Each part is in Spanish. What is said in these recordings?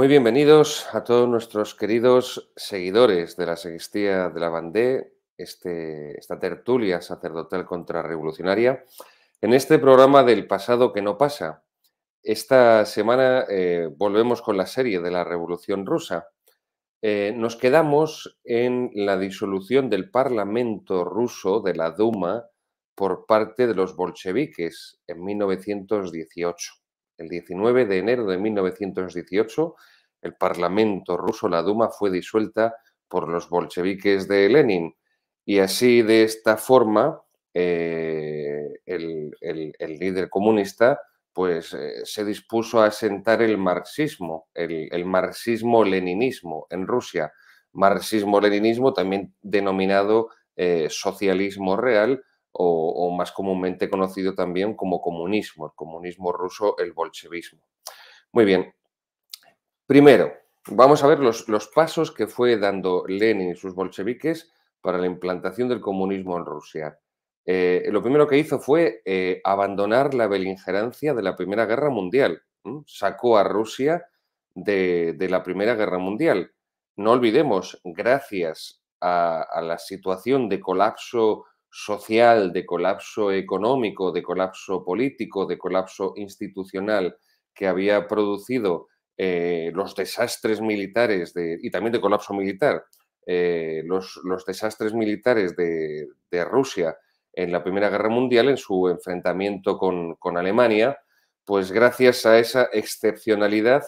Muy bienvenidos a todos nuestros queridos seguidores de la Sextía de la Bandé, este, esta tertulia sacerdotal contrarrevolucionaria, en este programa del pasado que no pasa. Esta semana eh, volvemos con la serie de la Revolución Rusa. Eh, nos quedamos en la disolución del Parlamento ruso, de la Duma, por parte de los bolcheviques en 1918. El 19 de enero de 1918, el Parlamento ruso, la Duma, fue disuelta por los bolcheviques de Lenin. Y así, de esta forma, eh, el, líder comunista pues, eh, se dispuso a asentar el marxismo, el, marxismo-leninismo en Rusia. Marxismo-leninismo, también denominado eh, socialismo real, o, más comúnmente conocido también como comunismo, el comunismo ruso, el bolchevismo. Muy bien, primero, vamos a ver los, pasos que fue dando Lenin y sus bolcheviques para la implantación del comunismo en Rusia. Eh, lo primero que hizo fue eh, abandonar la beligerancia de la Primera Guerra Mundial. Sacó a Rusia de, la Primera Guerra Mundial. No olvidemos, gracias a la situación de colapso social, de colapso económico, de colapso político, de colapso institucional que había producido eh, los desastres militares y también de colapso militar, eh, los, desastres militares de, Rusia en la Primera Guerra Mundial, en su enfrentamiento con, Alemania, pues gracias a esa excepcionalidad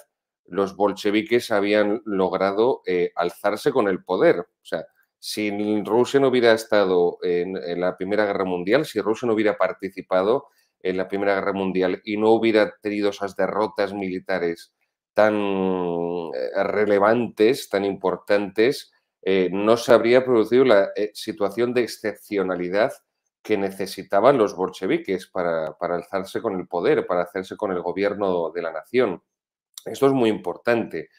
los bolcheviques habían logrado eh, alzarse con el poder. O sea, si Rusia no hubiera estado en, la Primera Guerra Mundial, si Rusia no hubiera participado en la Primera Guerra Mundial y no hubiera tenido esas derrotas militares tan eh, relevantes, tan importantes, eh, no se habría producido la eh, situación de excepcionalidad que necesitaban los bolcheviques para, alzarse con el poder, para hacerse con el gobierno de la nación. Esto es muy importante.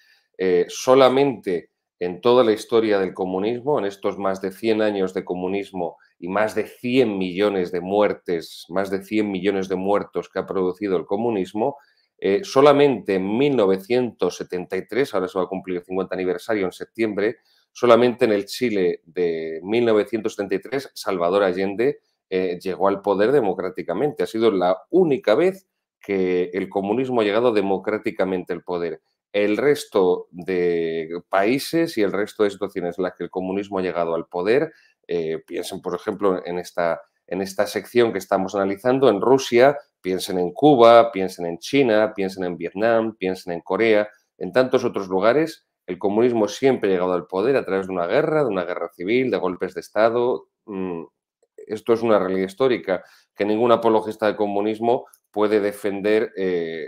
solamente en toda la historia del comunismo, en estos más de 100 años de comunismo y más de 100 millones de muertes, más de 100 millones de muertos que ha producido el comunismo, eh, solamente en 1973, ahora se va a cumplir el 50 aniversario en septiembre, solamente en el Chile de 1973, Salvador Allende eh, llegó al poder democráticamente. Ha sido la única vez que el comunismo ha llegado democráticamente al poder el resto de países y el resto de situaciones en las que el comunismo ha llegado al poder. Eh, piensen, por ejemplo, en esta, en esta sección que estamos analizando, en Rusia, piensen en Cuba, piensen en China, piensen en Vietnam, piensen en Corea, en tantos otros lugares. El comunismo siempre ha llegado al poder a través de una guerra, de una guerra civil, de golpes de Estado. Mm, esto es una realidad histórica que ningún apologista del comunismo puede defender eh,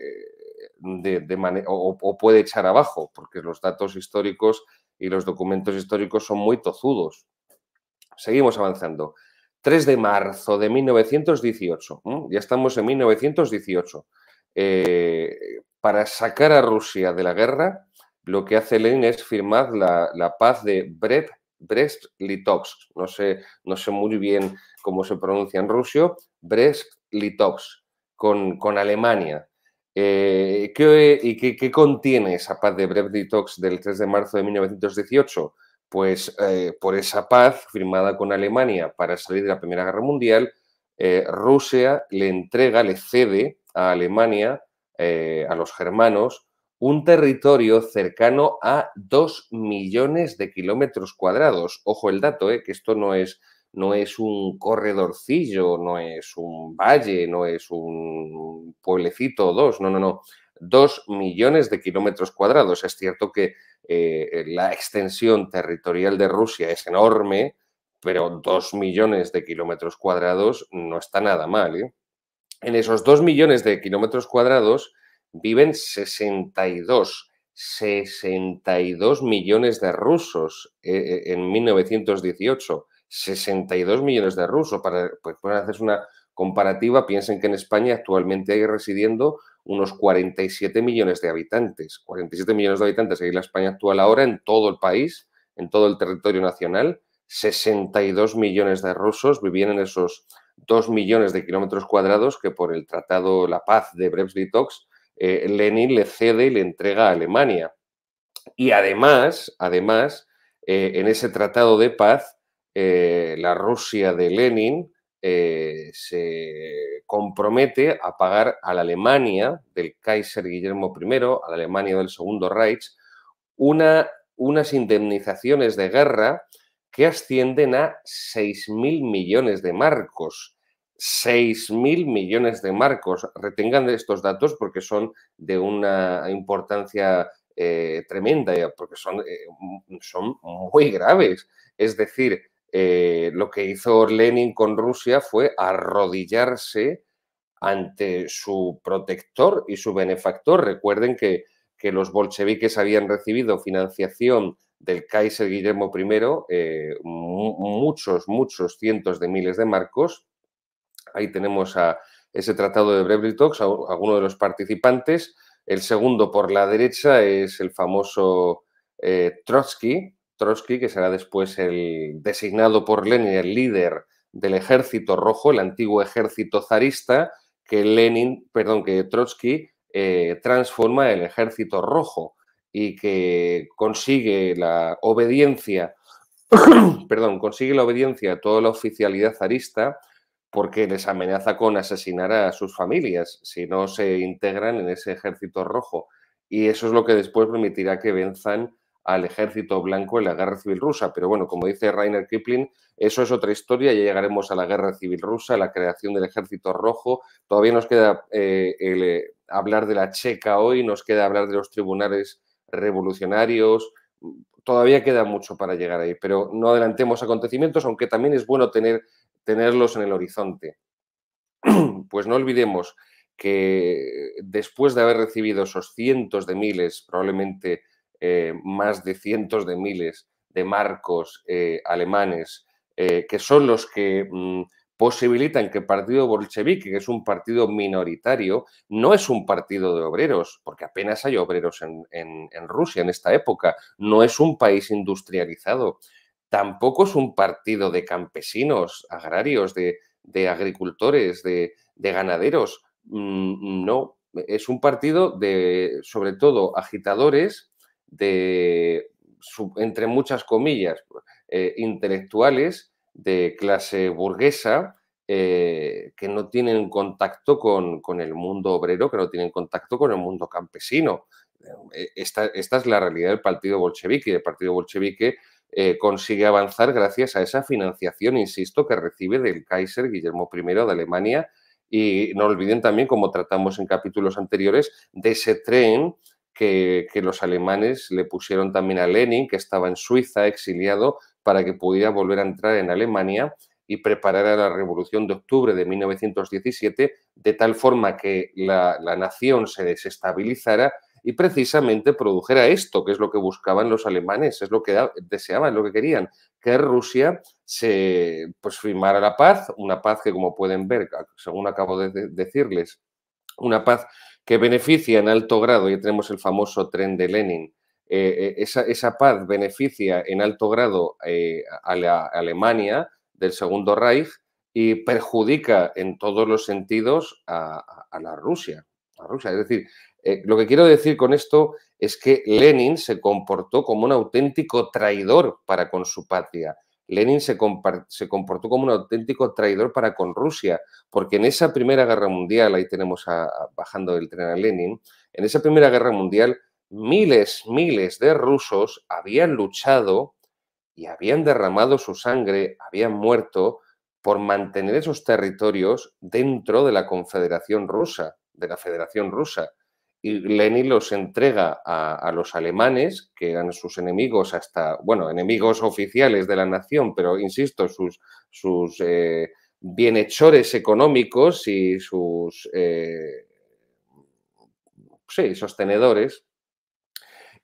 de, o, puede echar abajo, porque los datos históricos y los documentos históricos son muy tozudos. Seguimos avanzando. 3 de marzo de 1918, ya estamos en 1918. Eh, para sacar a Rusia de la guerra, lo que hace Lenin es firmar la, paz de Brest, Brest Litovsk. No sé, no sé muy bien cómo se pronuncia en ruso, Brest Litovsk, con, con Alemania. Eh, ¿qué, ¿Y qué, contiene esa paz de Brev Detox del 3 de marzo de 1918? Pues eh, por esa paz firmada con Alemania para salir de la Primera Guerra Mundial, eh, Rusia le entrega, le cede a Alemania, a los germanos, un territorio cercano a 2 millones de kilómetros cuadrados. Ojo el dato, que esto no es no es un corredorcillo, no es un valle, no es un pueblecito o dos, no, no, no. Dos millones de kilómetros cuadrados. Es cierto que eh, la extensión territorial de Rusia es enorme, pero dos millones de kilómetros cuadrados no está nada mal. ¿eh? En esos dos millones de kilómetros cuadrados viven 62 62 millones de rusos eh, en 1918. 62 millones de rusos. Para pues, hacer una comparativa, piensen que en España actualmente hay residiendo unos 47 millones de habitantes. 47 millones de habitantes hay en la España actual ahora en todo el país, en todo el territorio nacional. 62 millones de rusos vivían en esos 2 millones de kilómetros cuadrados que por el Tratado La Paz de brest eh, Lenin le cede y le entrega a Alemania. Y además, además eh, en ese tratado de paz eh, la Rusia de Lenin eh, se compromete a pagar a la Alemania del Kaiser Guillermo I, a la Alemania del Segundo Reich, una, unas indemnizaciones de guerra que ascienden a 6.000 millones de marcos. 6.000 millones de marcos. Retengan estos datos porque son de una importancia eh, tremenda, porque son, eh, son muy graves. Es decir, eh, lo que hizo Lenin con Rusia fue arrodillarse ante su protector y su benefactor. Recuerden que, los bolcheviques habían recibido financiación del Kaiser Guillermo I, eh, muchos, muchos cientos de miles de marcos. Ahí tenemos a ese tratado de Brevlitox, a alguno de los participantes. El segundo por la derecha es el famoso eh, Trotsky, Trotsky, que será después el designado por Lenin el líder del ejército rojo, el antiguo ejército zarista, que Lenin, perdón, que Trotsky eh, transforma el ejército rojo y que consigue la obediencia, perdón, consigue la obediencia a toda la oficialidad zarista porque les amenaza con asesinar a sus familias si no se integran en ese ejército rojo. Y eso es lo que después permitirá que venzan al ejército blanco en la guerra civil rusa. Pero bueno, como dice Rainer Kipling, eso es otra historia, ya llegaremos a la guerra civil rusa, a la creación del ejército rojo. Todavía nos queda eh, eh, hablar de la Checa hoy, nos queda hablar de los tribunales revolucionarios. Todavía queda mucho para llegar ahí, pero no adelantemos acontecimientos, aunque también es bueno tener, tenerlos en el horizonte. Pues no olvidemos que después de haber recibido esos cientos de miles, probablemente eh, más de cientos de miles de marcos eh, alemanes, eh, que son los que mm, posibilitan que el partido bolchevique, que es un partido minoritario, no es un partido de obreros, porque apenas hay obreros en, Rusia en esta época, no es un país industrializado, tampoco es un partido de campesinos, agrarios, de, agricultores, de, ganaderos, mm, no, es un partido de, sobre todo, agitadores de, entre muchas comillas, eh, intelectuales de clase burguesa eh, que no tienen contacto con, el mundo obrero, que no tienen contacto con el mundo campesino. Eh, esta, es la realidad del Partido Bolchevique y el Partido Bolchevique consigue avanzar gracias a esa financiación, insisto, que recibe del Kaiser Guillermo I de Alemania. Y no olviden también, como tratamos en capítulos anteriores, de ese tren que, los alemanes le pusieron también a Lenin, que estaba en Suiza exiliado, para que pudiera volver a entrar en Alemania y preparar a la Revolución de Octubre de 1917, de tal forma que la, la nación se desestabilizara y precisamente produjera esto, que es lo que buscaban los alemanes, es lo que deseaban, lo que querían, que Rusia se pues firmara la paz, una paz que como pueden ver, según acabo de decirles, una paz que beneficia en alto grado, y tenemos el famoso tren de Lenin, eh, eh, esa, paz beneficia en alto grado eh, a la Alemania del Segundo Reich y perjudica en todos los sentidos a, la Rusia. Rusia. Es decir, lo que quiero decir con esto es que Lenin se comportó como un auténtico traidor para con su patria Lenin se, comportó como un auténtico traidor para con Rusia, porque en esa Primera Guerra Mundial, ahí tenemos bajando el tren a Lenin, en esa Primera Guerra Mundial miles, miles de rusos habían luchado y habían derramado su sangre, habían muerto por mantener esos territorios dentro de la Confederación Rusa, de la Federación Rusa y Lenin los entrega a, los alemanes, que eran sus enemigos hasta, bueno, enemigos oficiales de la nación, pero insisto, sus, sus eh, bienhechores económicos y sus eh, sostenedores,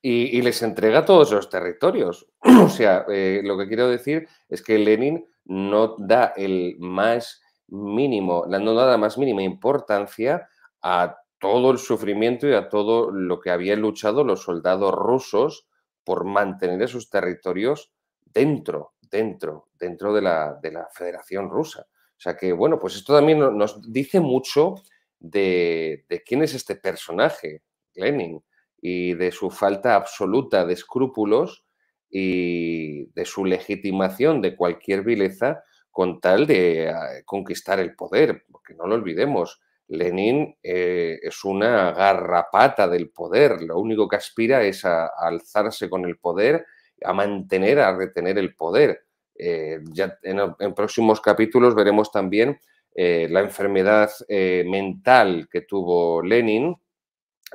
y, les entrega todos los territorios. o sea, eh, lo que quiero decir es que Lenin no da el más mínimo, no da la más mínima importancia a todo el sufrimiento y a todo lo que habían luchado los soldados rusos por mantener esos territorios dentro, dentro, dentro de la, de la Federación Rusa. O sea que, bueno, pues esto también nos dice mucho de, de quién es este personaje, Lenin, y de su falta absoluta de escrúpulos y de su legitimación de cualquier vileza con tal de eh, conquistar el poder, porque no lo olvidemos, Lenin eh, es una garrapata del poder, lo único que aspira es a, alzarse con el poder, a mantener, a retener el poder. Eh, ya en, próximos capítulos veremos también eh, la enfermedad mental que tuvo Lenin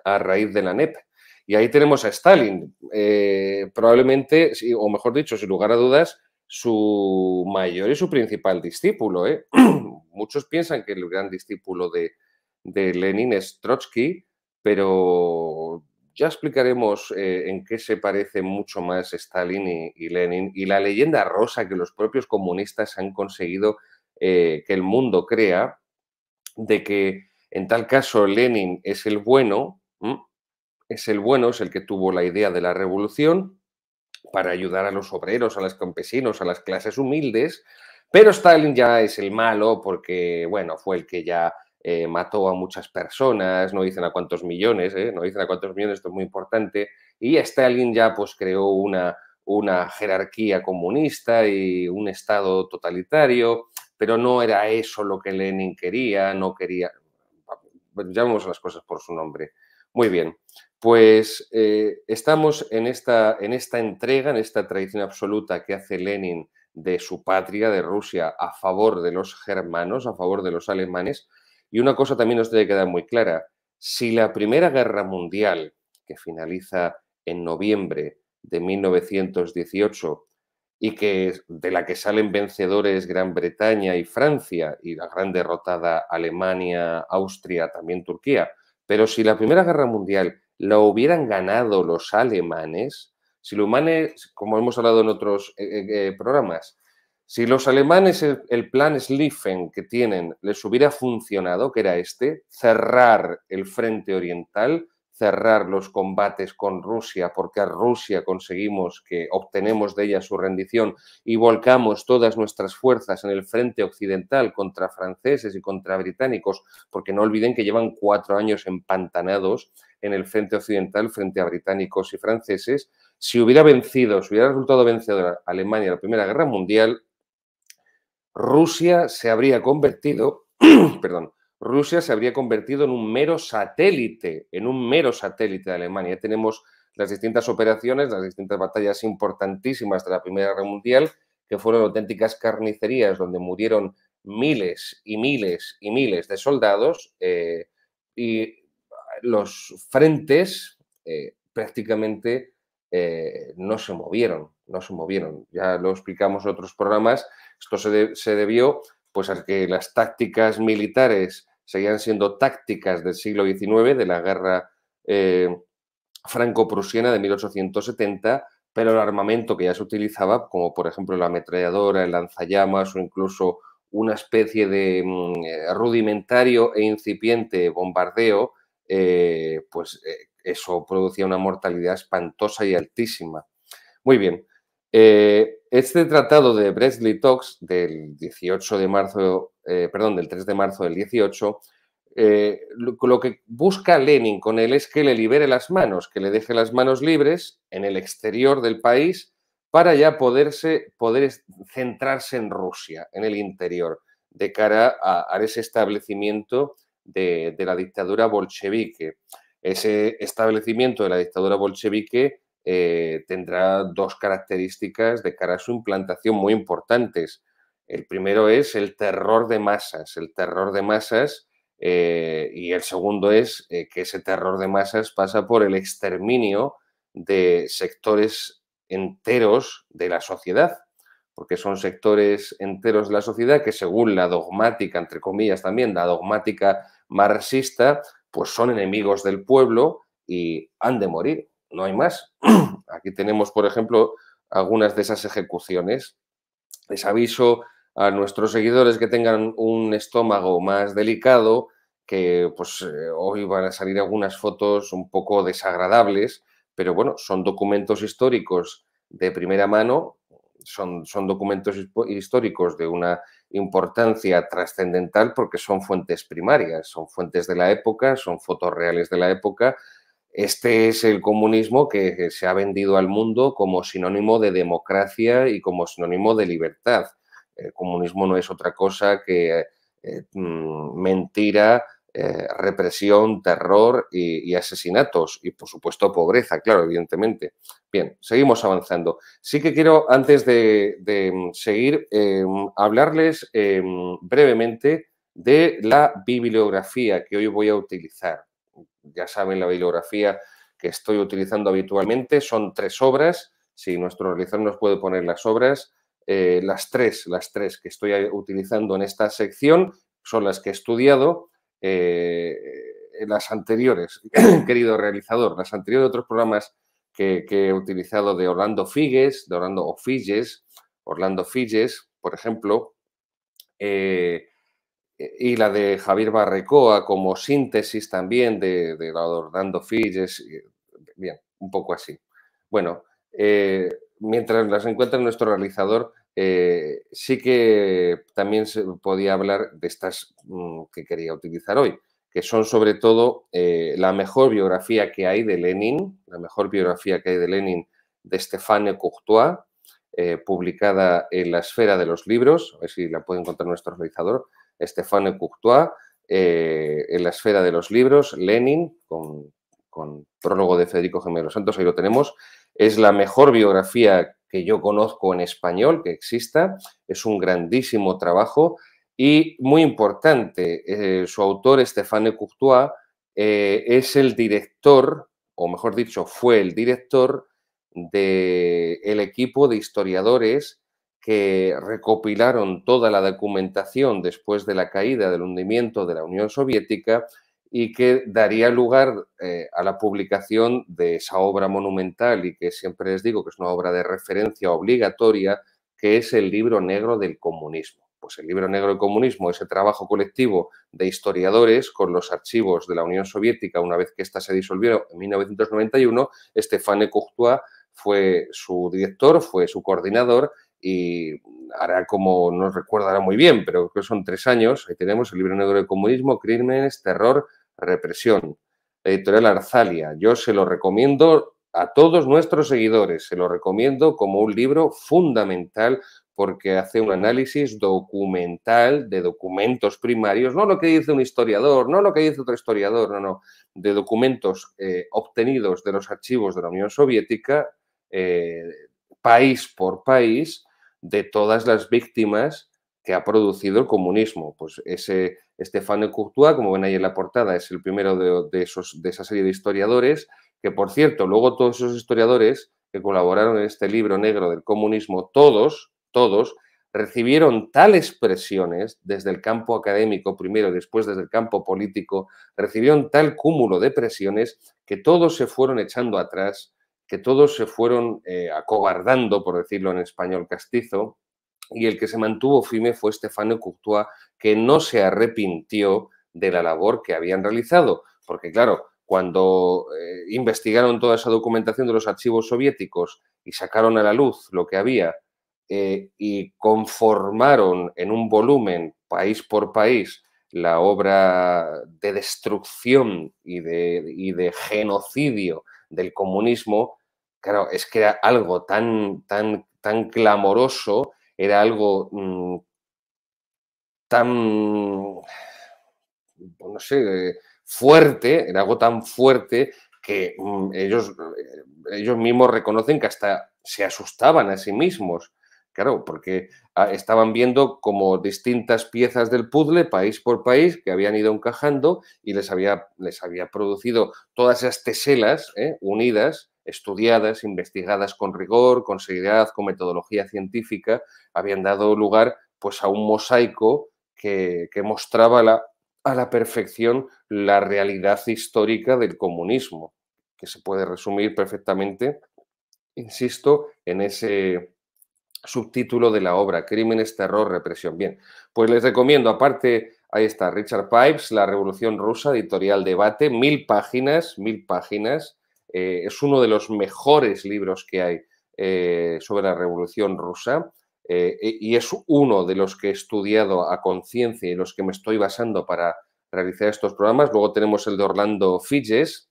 a raíz de la NEP. Y ahí tenemos a Stalin, probablemente, o mejor dicho, sin lugar a dudas, su mayor y su principal discípulo. Muchos piensan que el gran discípulo de, de Lenin es Trotsky, pero ya explicaremos eh, en qué se parece mucho más Stalin y, Lenin y la leyenda rosa que los propios comunistas han conseguido eh, que el mundo crea de que en tal caso Lenin es el bueno, es el bueno, es el que tuvo la idea de la revolución para ayudar a los obreros, a los campesinos, a las clases humildes, pero Stalin ya es el malo porque, bueno, fue el que ya eh, mató a muchas personas, no dicen a cuántos millones, ¿eh? no dicen a cuántos millones, esto es muy importante, y Stalin ya pues creó una, una jerarquía comunista y un Estado totalitario, pero no era eso lo que Lenin quería, no quería, llamemos las cosas por su nombre. Muy bien, pues eh, estamos en esta, en esta entrega, en esta tradición absoluta que hace Lenin de su patria, de Rusia, a favor de los germanos, a favor de los alemanes, y una cosa también nos debe quedar muy clara. Si la Primera Guerra Mundial, que finaliza en noviembre de 1918 y que, de la que salen vencedores Gran Bretaña y Francia y la gran derrotada Alemania, Austria, también Turquía, pero si la Primera Guerra Mundial la hubieran ganado los alemanes, si los alemanes, como hemos hablado en otros eh, eh, eh, programas, si los alemanes el, plan Schlieffen que tienen les hubiera funcionado, que era este, cerrar el frente oriental, cerrar los combates con Rusia, porque a Rusia conseguimos que obtenemos de ella su rendición y volcamos todas nuestras fuerzas en el frente occidental contra franceses y contra británicos, porque no olviden que llevan cuatro años empantanados en el frente occidental frente a británicos y franceses, si hubiera vencido, si hubiera resultado vencedora Alemania en la Primera Guerra Mundial, Rusia se habría convertido, perdón, Rusia se habría convertido en un mero satélite, en un mero satélite de Alemania. tenemos las distintas operaciones, las distintas batallas importantísimas de la Primera Guerra Mundial, que fueron auténticas carnicerías donde murieron miles y miles y miles de soldados eh, y los frentes eh, prácticamente eh, no se movieron, no se movieron. Ya lo explicamos en otros programas, esto se, debió pues a que las tácticas militares seguían siendo tácticas del siglo XIX, de la guerra eh, franco-prusiana de 1870, pero el armamento que ya se utilizaba, como por ejemplo la ametralladora, el lanzallamas o incluso una especie de mm, eh, rudimentario e incipiente bombardeo, pues eso producía una mortalidad espantosa y altísima. Muy bien, eh, este tratado de Brest-Litovsk del 18 de marzo, eh, perdón, del 3 de marzo del 18, eh, lo, que busca Lenin con él es que le libere las manos, que le deje las manos libres en el exterior del país para ya poderse, poder centrarse en Rusia, en el interior, de cara a, ese establecimiento de, la dictadura bolchevique. Ese establecimiento de la dictadura bolchevique eh, tendrá dos características de cara a su implantación muy importantes. El primero es el terror de masas, el terror de masas, eh, y el segundo es eh, que ese terror de masas pasa por el exterminio de sectores enteros de la sociedad, porque son sectores enteros de la sociedad que según la dogmática, entre comillas también, la dogmática marxista, pues son enemigos del pueblo y han de morir, no hay más. Aquí tenemos, por ejemplo, algunas de esas ejecuciones. Les aviso a nuestros seguidores que tengan un estómago más delicado, que pues eh, hoy van a salir algunas fotos un poco desagradables, pero bueno, son documentos históricos de primera mano son, documentos históricos de una importancia trascendental porque son fuentes primarias, son fuentes de la época, son fotos reales de la época. Este es el comunismo que se ha vendido al mundo como sinónimo de democracia y como sinónimo de libertad. El comunismo no es otra cosa que eh, mm, mentira, eh, represión, terror y, asesinatos y, por supuesto, pobreza, claro, evidentemente. Bien, seguimos avanzando. Sí que quiero, antes de, mm, seguir, em, hablarles em, brevemente de la bibliografía que hoy voy a utilizar. Ya saben, la bibliografía que estoy utilizando habitualmente son tres obras. Si nuestro realizador nos puede poner las obras, eh, las tres, las tres que estoy eh, utilizando en esta sección son las que he estudiado eh, las anteriores, querido realizador, las anteriores de otros programas que, he utilizado de Orlando Figues, de Orlando o Orlando Figues, por ejemplo, eh, y la de Javier Barrecoa como síntesis también de, de Orlando figues bien, un poco así. Bueno, eh, mientras las encuentra nuestro realizador, eh, sí que también se podía hablar de estas mm, que quería utilizar hoy, que son sobre todo eh, la mejor biografía que hay de Lenin, la mejor biografía que hay de Lenin de Stéphane Courtois, eh, publicada en la esfera de los libros, a ver si la puede encontrar nuestro realizador, Stéphane Courtois, en la esfera de los libros, Lenin, con, prólogo de Federico Gemero Santos, ahí lo tenemos, es la mejor biografía que yo conozco en español que exista. Es un grandísimo trabajo y muy importante, eh, su autor, Stéphane Courtois, eh, es el director, o mejor dicho, fue el director del el equipo de historiadores que recopilaron toda la documentación después de la caída del hundimiento de la Unión Soviética y que daría lugar eh, a la publicación de esa obra monumental y que siempre les digo que es una obra de referencia obligatoria, que es el libro negro del comunismo. Pues el libro negro del comunismo, ese trabajo colectivo de historiadores con los archivos de la Unión Soviética una vez que ésta se disolvió en 1991, Estefane Courtois fue su director, fue su coordinador y hará como, nos recuerdo muy bien, pero que son tres años, ahí tenemos el libro negro del comunismo, crímenes, terror represión. editorial Arzalia, yo se lo recomiendo a todos nuestros seguidores, se lo recomiendo como un libro fundamental porque hace un análisis documental de documentos primarios, no lo que dice un historiador, no lo que dice otro historiador, no, no, de documentos eh, obtenidos de los archivos de la Unión Soviética, eh, país por país, de todas las víctimas que ha producido el comunismo. Pues ese, Stéphane Courtois, como ven ahí en la portada, es el primero de, esa serie de historiadores, que por cierto, luego todos esos historiadores que colaboraron en este libro negro del comunismo, todos, todos, recibieron tales presiones desde el campo académico primero, después desde el campo político, recibieron tal cúmulo de presiones que todos se fueron echando atrás, que todos se fueron eh, acobardando, por decirlo en español castizo, y el que se mantuvo firme fue Stefano Courtois, que no se arrepintió de la labor que habían realizado, porque claro, cuando eh, investigaron toda esa documentación de los archivos soviéticos y sacaron a la luz lo que había eh, y conformaron en un volumen, país por país, la obra de destrucción y de, y de genocidio del comunismo, claro, es que era algo tan, tan, tan clamoroso era algo mm, tan, pues fuerte, era algo tan fuerte que mm, ellos, eh, ellos mismos reconocen que hasta se asustaban a sí mismos. Claro, porque ah, estaban viendo como distintas piezas del puzzle, país por país, que habían ido encajando y les había, les había producido todas esas teselas ¿eh? unidas estudiadas, investigadas con rigor, con seriedad, con metodología científica, habían dado lugar pues, a un mosaico que, mostraba la, a la perfección la realidad histórica del comunismo, que se puede resumir perfectamente, insisto, en ese subtítulo de la obra, Crímenes, Terror, Represión. Bien, pues les recomiendo, aparte, ahí está, Richard Pipes, La Revolución Rusa, editorial Debate, mil páginas, mil páginas, eh, es uno de los mejores libros que hay eh, sobre la Revolución Rusa eh, e, y es uno de los que he estudiado a conciencia y los que me estoy basando para realizar estos programas. Luego tenemos el de Orlando Figes,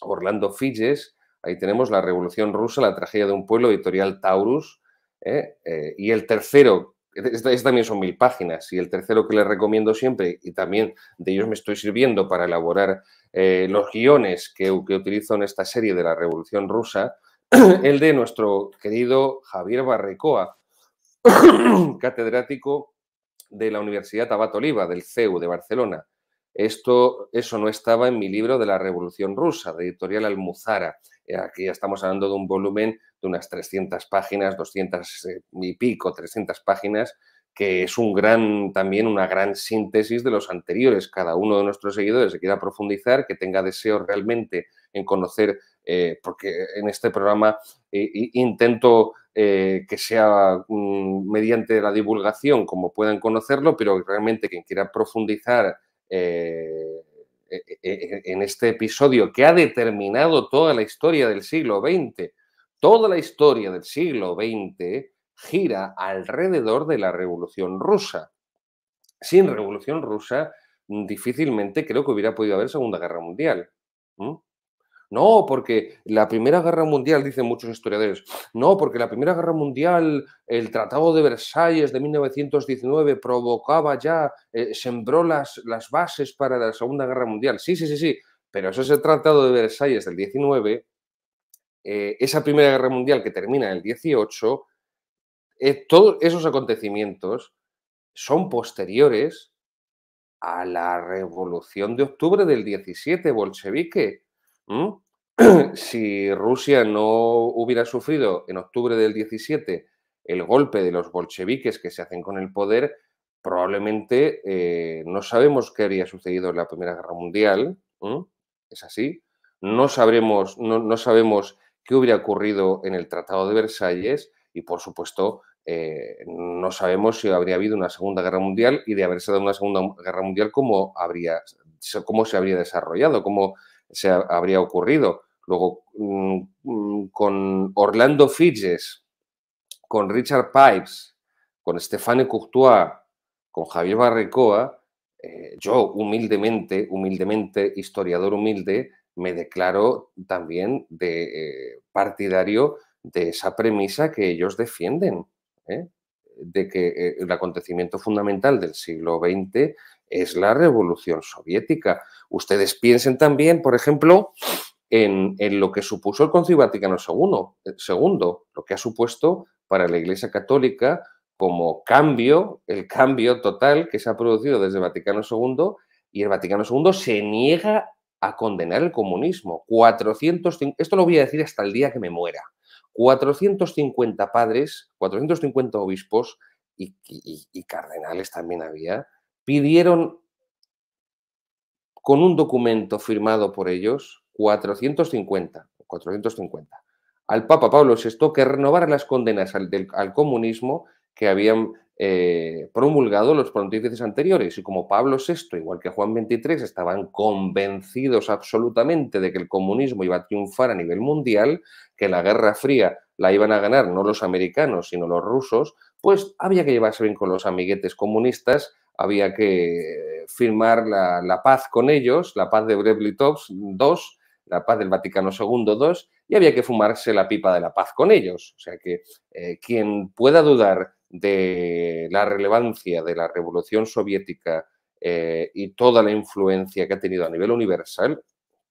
Orlando Figes ahí tenemos La Revolución Rusa, la tragedia de un pueblo, editorial Taurus. y el tercero, este, este, también son mil páginas, y el tercero que les recomiendo siempre, y también de ellos me estoy sirviendo para elaborar eh, los guiones que, utilizo en esta serie de la Revolución Rusa, el de nuestro querido Javier Barrecoa, catedrático de la Universidad Abat Oliva, del CEU de Barcelona. Esto, eso no estaba en mi libro de la Revolución Rusa, de editorial Almuzara. Eh, aquí ya estamos hablando de un volumen de unas 300 páginas, 200 eh, y pico, 300 páginas, que es un gran, también una gran síntesis de los anteriores. Cada uno de nuestros seguidores que quiera profundizar, que tenga deseo realmente en conocer, eh, porque en este programa eh, intento eh, que sea mm, mediante la divulgación como puedan conocerlo, pero realmente quien quiera profundizar e, e, e, en este episodio que ha determinado toda la historia del siglo XX, toda la historia del siglo XX, gira alrededor de la Revolución Rusa. Sin Revolución Rusa, difícilmente creo que hubiera podido haber Segunda Guerra Mundial. No, porque la Primera Guerra Mundial, dicen muchos historiadores, no, porque la Primera Guerra Mundial, el Tratado de Versalles de 1919 provocaba ya, eh, sembró las, las bases para la Segunda Guerra Mundial. Sí, sí, sí, sí, pero eso es el Tratado de Versalles del 19, eh, esa Primera Guerra Mundial que termina en el 18 eh, todos esos acontecimientos son posteriores a la revolución de octubre del 17 bolchevique. si Rusia no hubiera sufrido en octubre del 17 el golpe de los bolcheviques que se hacen con el poder, probablemente eh, no sabemos qué habría sucedido en la Primera Guerra Mundial, es así, no, sabremos, no, sabemos qué hubiera ocurrido en el Tratado de Versalles y, por supuesto, eh, no sabemos si habría habido una Segunda Guerra Mundial y de haberse dado una Segunda Guerra Mundial, cómo, habría, cómo se habría desarrollado, cómo se habría ocurrido. Luego, mm, mm, con Orlando Figes, con Richard Pipes, con Stéphane Courtois, con Javier Barrecoa, eh, yo humildemente, humildemente, historiador humilde, me declaro también de eh, partidario de esa premisa que ellos defienden, ¿eh? de que eh, el acontecimiento fundamental del siglo XX es la revolución soviética. Ustedes piensen también, por ejemplo, en, lo que supuso el Concilio Vaticano II, eh, segundo, lo que ha supuesto para la Iglesia Católica como cambio, el cambio total que se ha producido desde Vaticano II, y el Vaticano II se niega a condenar el comunismo. esto lo voy a decir hasta el día que me muera. 450 padres, 450 obispos y, cardenales también había, pidieron con un documento firmado por ellos, 450, 450, al Papa Pablo VI que renovara las condenas al comunismo que habían eh, promulgado los pontífices anteriores. Y como Pablo VI, igual que Juan XXIII, estaban convencidos absolutamente de que el comunismo iba a triunfar a nivel mundial, que la Guerra Fría la iban a ganar no los americanos, sino los rusos, pues había que llevarse bien con los amiguetes comunistas, había que firmar la, paz con ellos, la paz de Brezhnev II, la paz del Vaticano II II, y había que fumarse la pipa de la paz con ellos. O sea que eh, quien pueda dudar de la relevancia de la Revolución Soviética eh, y toda la influencia que ha tenido a nivel universal,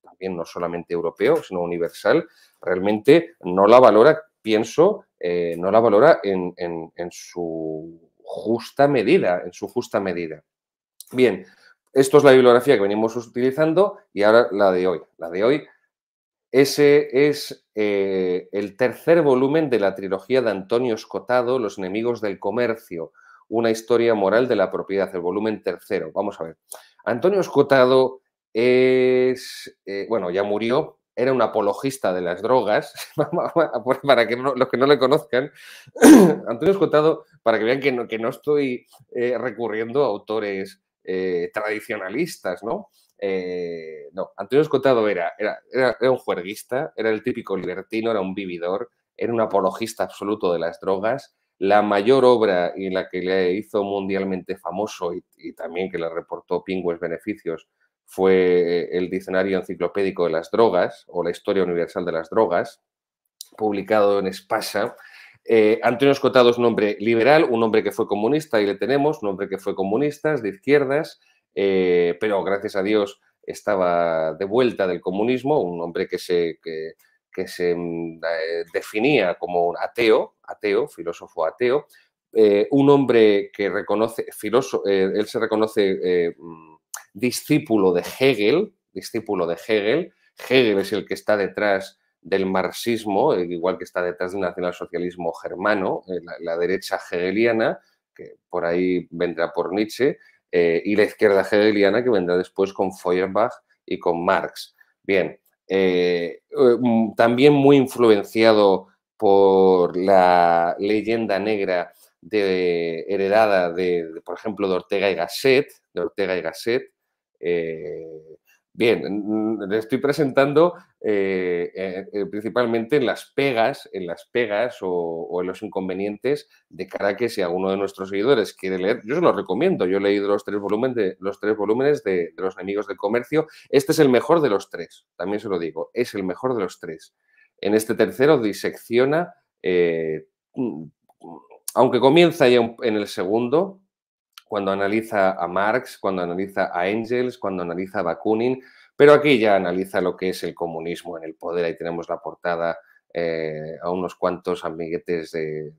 también no solamente europeo, sino universal, realmente no la valora, pienso, eh, no la valora en, en su justa medida, en su justa medida. Bien, esto es la bibliografía que venimos utilizando y ahora la de hoy. La de hoy ese es eh, el tercer volumen de la trilogía de Antonio Escotado, Los enemigos del comercio, una historia moral de la propiedad, el volumen tercero. Vamos a ver. Antonio Escotado es, eh, bueno, ya murió, era un apologista de las drogas, para que los que no le conozcan, Antonio Escotado, para que vean que no, estoy eh, recurriendo a autores tradicionalistas, ¿no? Eh, no, Antonio Escotado era, un juerguista, era el típico libertino, era un vividor, era un apologista absoluto de las drogas. La mayor obra y la que le hizo mundialmente famoso y, también que le reportó pingües beneficios fue eh, el Diccionario Enciclopédico de las Drogas o la Historia Universal de las Drogas, publicado en Espasa. Eh, Antonio Escotado es un hombre liberal, un hombre que fue comunista, y le tenemos, un hombre que fue comunista, de izquierdas, eh, pero gracias a Dios estaba de vuelta del comunismo, un hombre que se, que, se mm, eh, definía como un ateo, ateo, filósofo ateo, eh, un hombre que reconoce, él se reconoce mm, discípulo de Hegel, discípulo de Hegel, Hegel es el que está detrás del marxismo, igual que está detrás del nacionalsocialismo germano, la derecha hegeliana, que por ahí vendrá por Nietzsche, eh, y la izquierda hegeliana que vendrá después con Feuerbach y con Marx. Bien, eh, mm, también muy influenciado por la leyenda negra de, heredada de, por ejemplo, de Ortega y Gasset, de Ortega y Gasset, eh, Bien, mm, le estoy presentando eh, eh, principalmente en las pegas, en las pegas o, en los inconvenientes de cara a que si alguno de nuestros seguidores quiere leer, yo se lo recomiendo. Yo he leído los tres volúmenes de los tres volúmenes de, los enemigos del comercio. Este es el mejor de los tres, también se lo digo, es el mejor de los tres. En este tercero disecciona, eh, mm, mm, aunque comienza ya en el segundo, cuando analiza a Marx, cuando analiza a Engels, cuando analiza a Bakunin, pero aquí ya analiza lo que es el comunismo en el poder. Ahí tenemos la portada eh, a unos cuantos amiguetes de,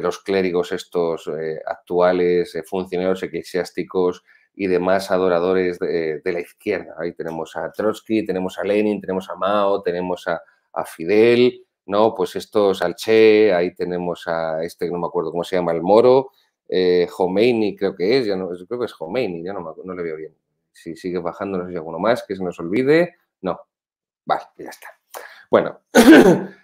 los clérigos estos eh, actuales, eh, funcionarios eclesiásticos y demás adoradores de, la izquierda. Ahí tenemos a Trotsky, tenemos a Lenin, tenemos a Mao, tenemos a, Fidel, ¿no? Pues estos al Che, ahí tenemos a este, no me acuerdo cómo se llama, el Moro, eh, Jomeini, creo que es, ya no, creo que es Jomeini, ya no, le veo bien. Si sigue bajando, no sé si alguno más que se nos olvide. No, vale, ya está. Bueno,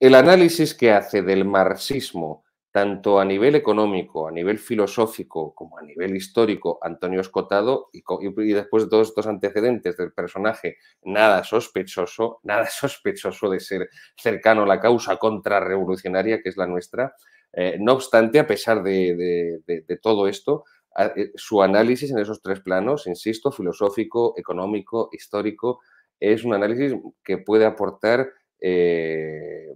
el análisis que hace del marxismo, tanto a nivel económico, a nivel filosófico, como a nivel histórico, Antonio Escotado, y, y después de todos estos antecedentes del personaje, nada sospechoso, nada sospechoso de ser cercano a la causa contrarrevolucionaria que es la nuestra, eh, no obstante, a pesar de, todo esto, eh, su análisis en esos tres planos, insisto, filosófico, económico, histórico, es un análisis que puede aportar eh,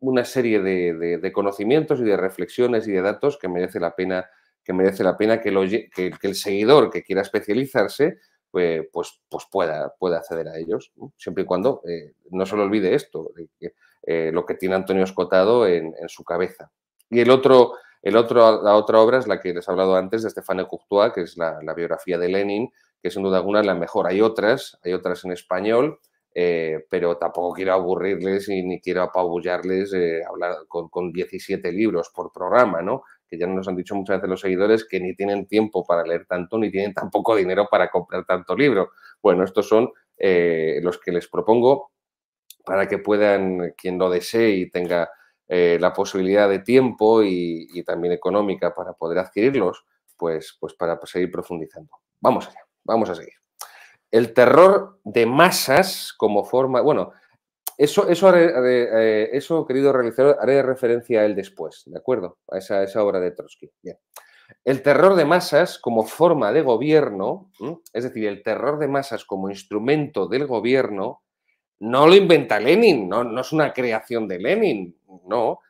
una serie de, conocimientos y de reflexiones y de datos que merece la pena que, merece la pena que, el seguidor que quiera especializarse pues, pues, pues pueda, acceder a ellos, siempre y cuando no se le olvide esto, lo que tiene Antonio Escotado en su cabeza. Y el otro, el otro, la otra obra es la que les he hablado antes, de Stéphane Courtois, que es la, biografía de Lenin, que sin duda alguna es la mejor. Hay otras, hay otras en español, eh, pero tampoco quiero aburrirles y ni quiero apabullarles eh, hablar con, con, 17 libros por programa, ¿no? Que ya nos han dicho muchas veces los seguidores que ni tienen tiempo para leer tanto, ni tienen tampoco dinero para comprar tanto libro. Bueno, estos son eh, los que les propongo para que puedan, quien lo desee y tenga eh, la posibilidad de tiempo y, también económica para poder adquirirlos, pues, pues para seguir profundizando. Vamos allá, vamos a seguir. El terror de masas como forma, bueno, eso, eso, eh, eso querido realizar haré referencia a él después, ¿de acuerdo? A esa, esa obra de Trotsky. El terror de masas como forma de gobierno, es decir, el terror de masas como instrumento del gobierno, no lo inventa Lenin, no, no es una creación de Lenin, no.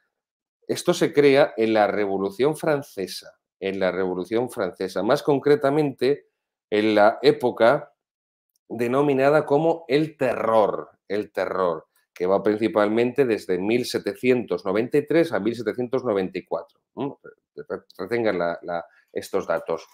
Esto se crea en la Revolución Francesa, en la Revolución Francesa, más concretamente en la época denominada como el terror, el terror, que va principalmente desde 1793 a 1794. Retengan estos datos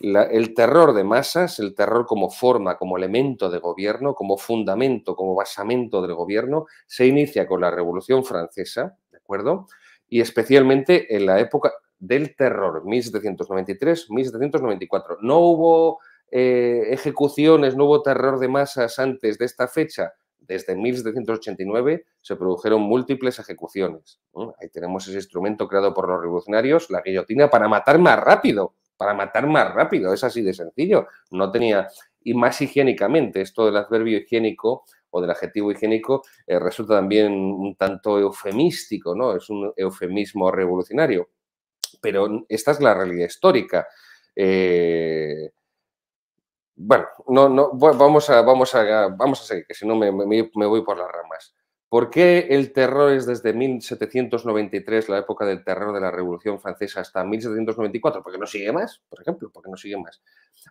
el terror de masas, el terror como forma, como elemento de gobierno, como fundamento, como basamento del gobierno, se inicia con la Revolución Francesa, ¿de acuerdo? Y especialmente en la época del terror, 1793-1794. No hubo eh, ejecuciones, no hubo terror de masas antes de esta fecha. Desde 1789 se produjeron múltiples ejecuciones. Ahí tenemos ese instrumento creado por los revolucionarios, la guillotina, para matar más rápido para matar más rápido, es así de sencillo. No tenía, y más higiénicamente, esto del adverbio higiénico o del adjetivo higiénico eh, resulta también un tanto eufemístico, ¿no? Es un eufemismo revolucionario. Pero esta es la realidad histórica. Eh, bueno, no, no, vamos, a, vamos, a, vamos a seguir, que si no me voy por las ramas. ¿Por qué el terror es desde 1793, la época del terror de la Revolución Francesa, hasta 1794? ¿Por qué no sigue más, por ejemplo? ¿Por qué no sigue más?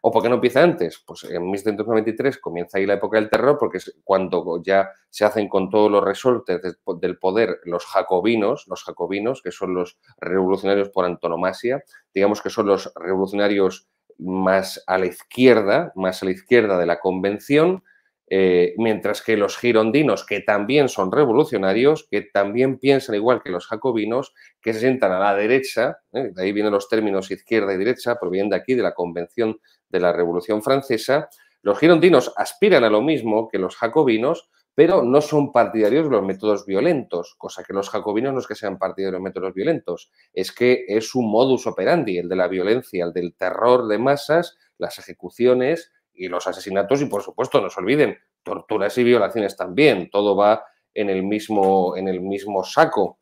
¿O por qué no empieza antes? Pues en 1793 comienza ahí la época del terror porque es cuando ya se hacen con todos los resortes del poder los jacobinos, los jacobinos, que son los revolucionarios por antonomasia, digamos que son los revolucionarios más a la izquierda, más a la izquierda de la convención, eh, mientras que los girondinos, que también son revolucionarios, que también piensan igual que los jacobinos, que se sientan a la derecha, ¿eh? de ahí vienen los términos izquierda y derecha, provienen de aquí, de la Convención de la Revolución Francesa, los girondinos aspiran a lo mismo que los jacobinos, pero no son partidarios de los métodos violentos, cosa que los jacobinos no es que sean partidarios de los métodos violentos, es que es un modus operandi, el de la violencia, el del terror de masas, las ejecuciones, y los asesinatos y, por supuesto, no se olviden, torturas y violaciones también. Todo va en el mismo, en el mismo saco.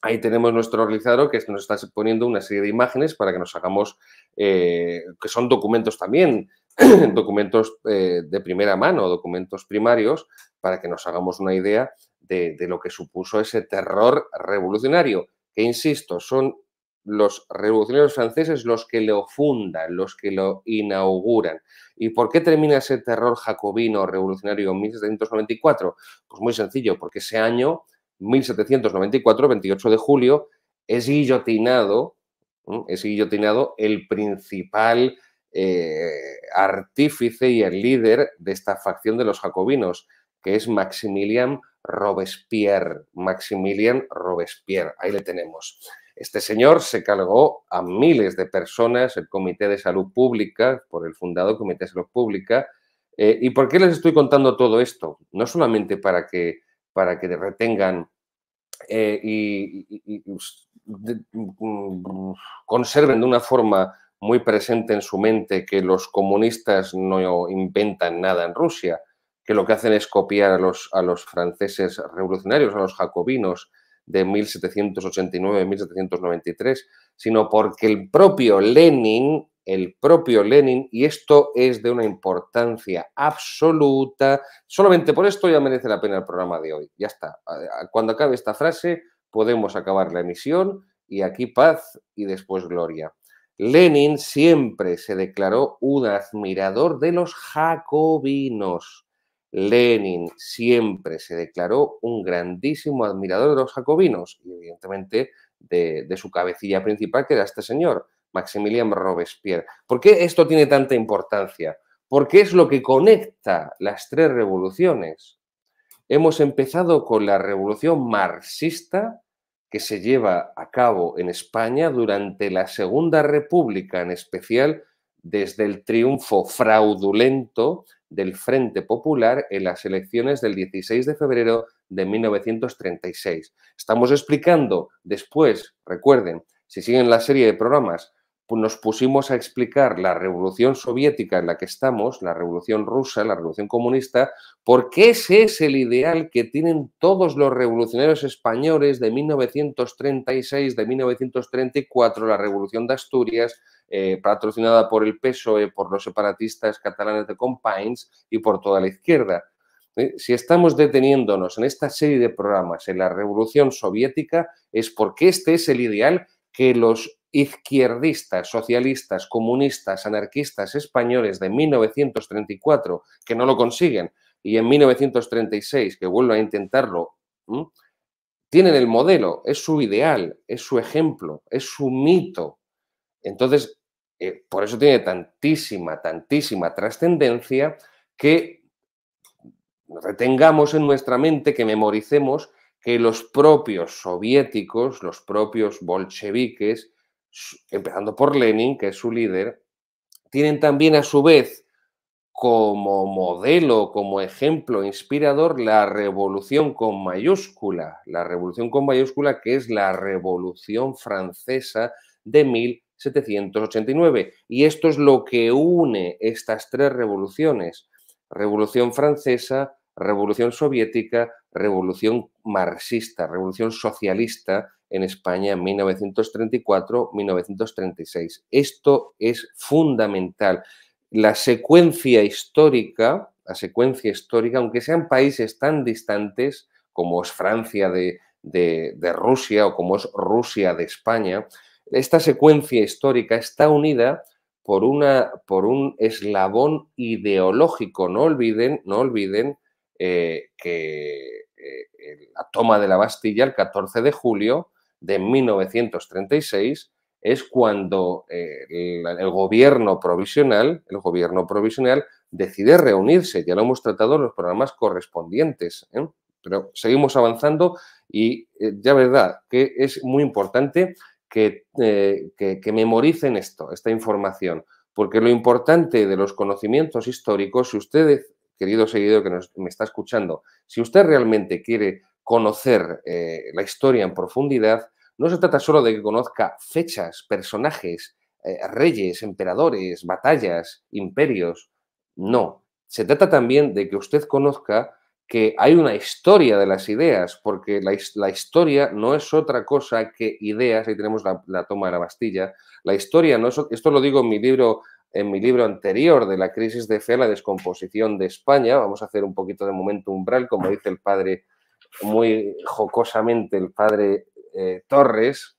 Ahí tenemos nuestro realizador que nos está poniendo una serie de imágenes para que nos hagamos, eh, que son documentos también, documentos eh, de primera mano, documentos primarios, para que nos hagamos una idea de lo que supuso ese terror revolucionario, que insisto, son los revolucionarios franceses los que lo fundan, los que lo inauguran. ¿Y por qué termina ese terror jacobino revolucionario en 1794? Pues muy sencillo, porque ese año, 1794, 28 de julio, es guillotinado, es guillotinado el principal eh, artífice y el líder de esta facción de los jacobinos, que es Maximilian Robespierre. Maximilian Robespierre, ahí le tenemos. Este señor se cargó a miles de personas, el Comité de Salud Pública, por el fundado Comité de Salud Pública. Eh, ¿Y por qué les estoy contando todo esto? No solamente para que, para que retengan eh, y, pues, mm, conserven de una forma muy presente en su mente que los comunistas no inventan nada en Rusia, que lo que hacen es copiar a los franceses revolucionarios, a los jacobinos, de 1789-1793, sino porque el propio Lenin, el propio Lenin, y esto es de una importancia absoluta, solamente por esto ya merece la pena el programa de hoy. Ya está. Cuando acabe esta frase, podemos acabar la emisión y aquí paz y después gloria. Lenin siempre se declaró un admirador de los jacobinos. Lenin siempre se declaró un grandísimo admirador de los jacobinos y evidentemente de, su cabecilla principal, que era este señor, Maximilian Robespierre. ¿Por qué esto tiene tanta importancia? Porque es lo que conecta las tres revoluciones. Hemos empezado con la revolución marxista que se lleva a cabo en España durante la Segunda República, en especial desde el triunfo fraudulento del Frente Popular en las elecciones del 16 de febrero de 1936. Estamos explicando después, recuerden, si siguen la serie de programas nos pusimos a explicar la revolución soviética en la que estamos, la revolución rusa, la revolución comunista, porque ese es el ideal que tienen todos los revolucionarios españoles de 1936, de 1934, la revolución de Asturias, eh, patrocinada por el PSOE, por los separatistas catalanes de Compains y por toda la izquierda. Eh, si estamos deteniéndonos en esta serie de programas en la revolución soviética, es porque este es el ideal que los izquierdistas, socialistas, comunistas, anarquistas españoles de 1934, que no lo consiguen, y en 1936, que vuelven a intentarlo, tienen el modelo, es su ideal, es su ejemplo, es su mito. Entonces, eh, por eso tiene tantísima, tantísima trascendencia que retengamos en nuestra mente, que memoricemos que los propios soviéticos, los propios bolcheviques, empezando por Lenin, que es su líder, tienen también a su vez como modelo, como ejemplo inspirador, la revolución con mayúscula, la revolución con mayúscula que es la revolución francesa de 1789. Y esto es lo que une estas tres revoluciones, revolución francesa, revolución soviética, revolución marxista, revolución socialista, en España en 1934-1936. Esto es fundamental. La secuencia histórica, la secuencia histórica, aunque sean países tan distantes como es Francia de, Rusia o como es Rusia de España, esta secuencia histórica está unida por, una, por un eslabón ideológico. No olviden, no olviden eh, que eh, la toma de la Bastilla el 14 de julio de 1936 es cuando eh, el, gobierno provisional, el gobierno provisional decide reunirse. Ya lo hemos tratado en los programas correspondientes, ¿eh? pero seguimos avanzando y eh, ya verdad que es muy importante que, memoricen esto, esta información, porque lo importante de los conocimientos históricos, si ustedes, querido seguidor que me está escuchando, si usted realmente quiere conocer eh, la historia en profundidad, no se trata solo de que conozca fechas, personajes, eh, reyes, emperadores, batallas, imperios, no. Se trata también de que usted conozca que hay una historia de las ideas, porque la, historia no es otra cosa que ideas, ahí tenemos la, toma de la Bastilla, la historia no es, esto lo digo en mi libro en mi libro anterior de la crisis de fe, la descomposición de España. Vamos a hacer un poquito de momento umbral, como dice el padre muy jocosamente el padre eh, Torres.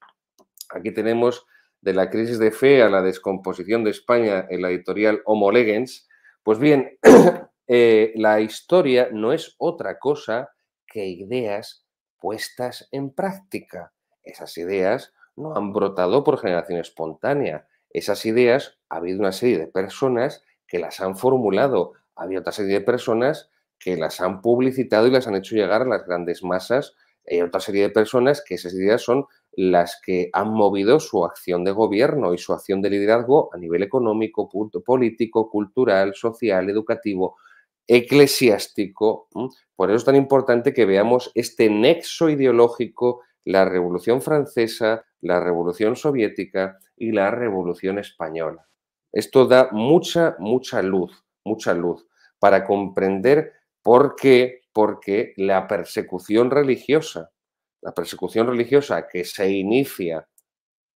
Aquí tenemos de la crisis de fe a la descomposición de España en la editorial Homo Legens. Pues bien, eh, la historia no es otra cosa que ideas puestas en práctica. Esas ideas no han brotado por generación espontánea. Esas ideas ha habido una serie de personas que las han formulado. Ha habido otra serie de personas que las han publicitado y las han hecho llegar a las grandes masas y otra serie de personas que esas ideas son las que han movido su acción de gobierno y su acción de liderazgo a nivel económico, político, cultural, social, educativo, eclesiástico. Por eso es tan importante que veamos este nexo ideológico, la Revolución Francesa, la Revolución Soviética y la Revolución Española. Esto da mucha, mucha luz, mucha luz para comprender ¿Por qué? Porque la persecución religiosa, la persecución religiosa que se inicia,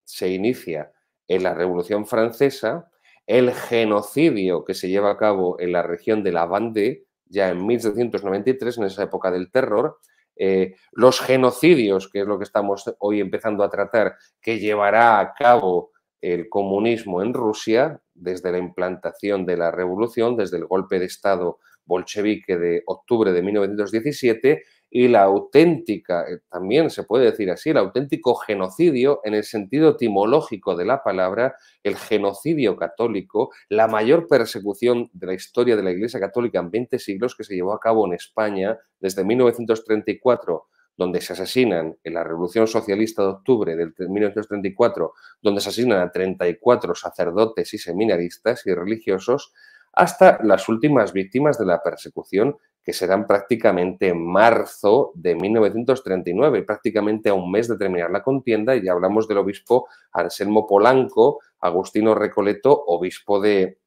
se inicia en la Revolución Francesa, el genocidio que se lleva a cabo en la región de la Vendée, ya en 1793, en esa época del terror, eh, los genocidios, que es lo que estamos hoy empezando a tratar, que llevará a cabo el comunismo en Rusia desde la implantación de la revolución, desde el golpe de Estado bolchevique de octubre de 1917 y la auténtica, eh, también se puede decir así, el auténtico genocidio en el sentido etimológico de la palabra, el genocidio católico, la mayor persecución de la historia de la Iglesia Católica en 20 siglos que se llevó a cabo en España desde 1934 donde se asesinan en la Revolución Socialista de octubre de 1934, donde se asesinan a 34 sacerdotes y seminaristas y religiosos, hasta las últimas víctimas de la persecución que serán prácticamente en marzo de 1939, prácticamente a un mes de terminar la contienda, y ya hablamos del obispo Anselmo Polanco, Agustino Recoleto, obispo de,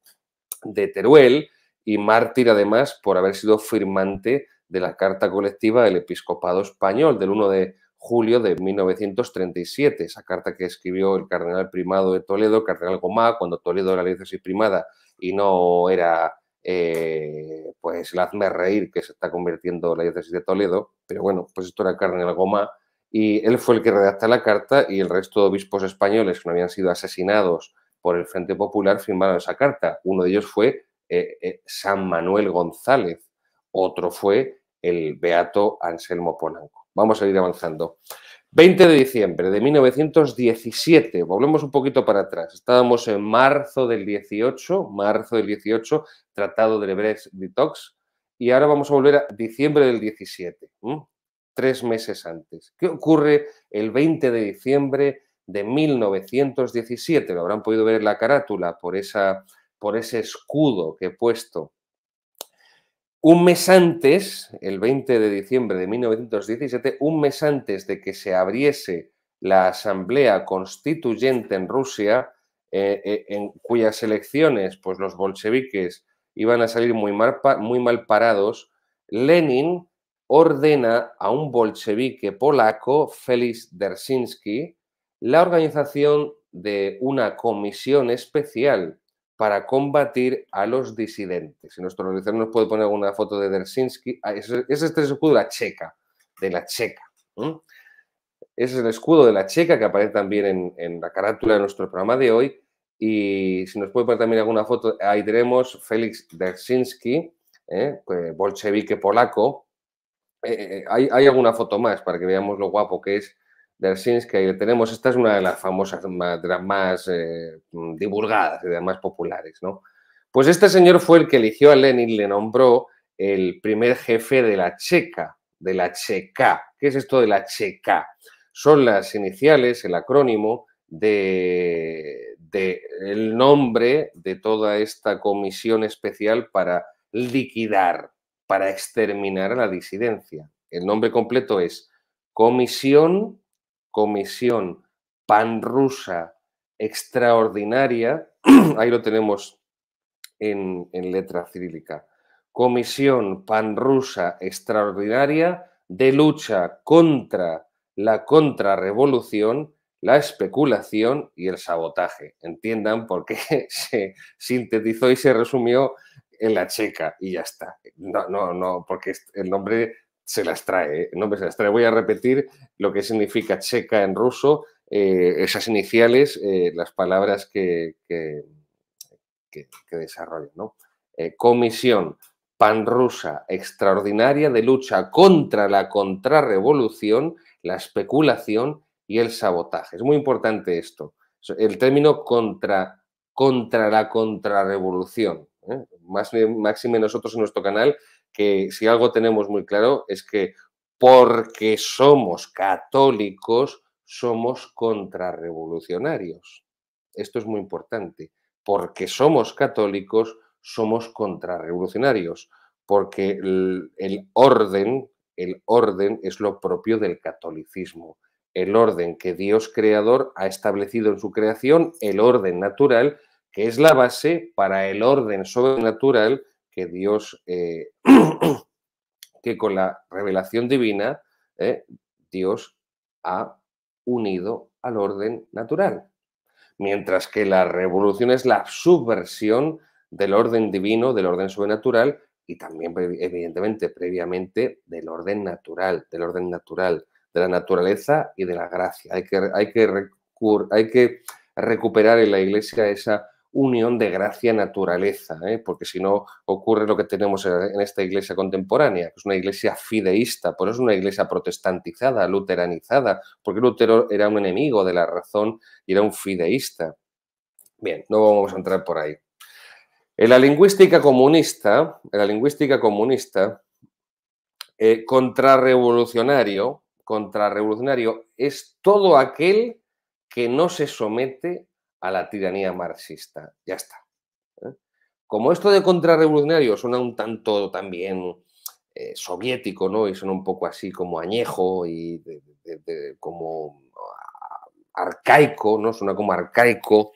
Teruel y mártir además por haber sido firmante de la Carta Colectiva del Episcopado Español del 1 de julio de 1937, esa carta que escribió el cardenal primado de Toledo, cardenal Gomá, cuando Toledo era la diócesis primada y no era eh, pues el hazme reír que se está convirtiendo la diócesis de Toledo, pero bueno, pues esto era carne en la goma y él fue el que redacta la carta y el resto de obispos españoles que no habían sido asesinados por el Frente Popular firmaron esa carta. Uno de ellos fue eh, eh, San Manuel González, otro fue el Beato Anselmo Polanco. Vamos a ir avanzando. 20 de diciembre de 1917, volvemos un poquito para atrás. Estábamos en marzo del 18, marzo del 18, Tratado de Lebrecht Detox, y ahora vamos a volver a diciembre del 17, tres meses antes. ¿Qué ocurre el 20 de diciembre de 1917? Lo habrán podido ver en la carátula por, esa, por ese escudo que he puesto un mes antes, el 20 de diciembre de 1917, un mes antes de que se abriese la Asamblea Constituyente en Rusia, eh, eh, en cuyas elecciones pues, los bolcheviques iban a salir muy mal, parados, Lenin ordena a un bolchevique polaco, Félix Dersinsky, la organización de una comisión especial para combatir a los disidentes. Si nuestro organizador nos puede poner alguna foto de Dersinsky, ah, ese es este escudo de la checa, de la checa. Ese es el escudo de la checa que aparece también en, la carátula de nuestro programa de hoy. Y si nos puede poner también alguna foto, ahí tenemos Félix Dersinsky, ¿eh? pues, bolchevique polaco. Eh, eh, hay alguna foto más para que veamos lo guapo que es de que tenemos, esta es una de las famosas, de las más eh, divulgadas y de las más populares, ¿no? Pues este señor fue el que eligió a Lenin, le nombró el primer jefe de la Checa, de la Checa. ¿Qué es esto de la Checa? Son las iniciales, el acrónimo de, de el nombre de toda esta comisión especial para liquidar, para exterminar a la disidencia. El nombre completo es Comisión comisión panrusa extraordinaria, ahí lo tenemos en, letra cirílica, comisión panrusa extraordinaria de lucha contra la contrarrevolución, la especulación y el sabotaje. Entiendan por qué se sintetizó y se resumió en la checa y ya está. No, no, no, porque el nombre se las trae, ¿eh? no, me pues las trae. Voy a repetir lo que significa checa en ruso, eh, esas iniciales, eh, las palabras que, que, que, desarrollan. comisión panrusa extraordinaria de lucha contra la contrarrevolución, la especulación y el sabotaje. Es muy importante esto. El término contra, contra la contrarrevolución. Más, máxime nosotros en nuestro canal que si algo tenemos muy claro es que porque somos católicos, somos contrarrevolucionarios. Esto es muy importante. Porque somos católicos, somos contrarrevolucionarios. Porque el, orden, el orden es lo propio del catolicismo. El orden que Dios creador ha establecido en su creación, el orden natural, que es la base para el orden sobrenatural que Dios, eh, que con la revelación divina, eh, Dios ha unido al orden natural. Mientras que la revolución es la subversión del orden divino, del orden sobrenatural y también, evidentemente, previamente del orden natural, del orden natural, de la naturaleza y de la gracia. Hay que, hay que, hay que recuperar en la iglesia esa unión de gracia naturaleza, ¿eh? porque si no ocurre lo que tenemos en esta iglesia contemporánea, que es una iglesia fideísta, por eso es una iglesia protestantizada, luteranizada, porque Lutero era un enemigo de la razón y era un fideísta. Bien, no vamos a entrar por ahí. En la lingüística comunista, en la lingüística comunista, eh, contrarrevolucionario, contrarrevolucionario es todo aquel que no se somete a la tiranía marxista. Ya está. ¿eh? Como esto de contrarrevolucionario suena un tanto también eh, soviético, ¿no? Y suena un poco así como añejo y como ah, arcaico, ¿no? Suena como arcaico.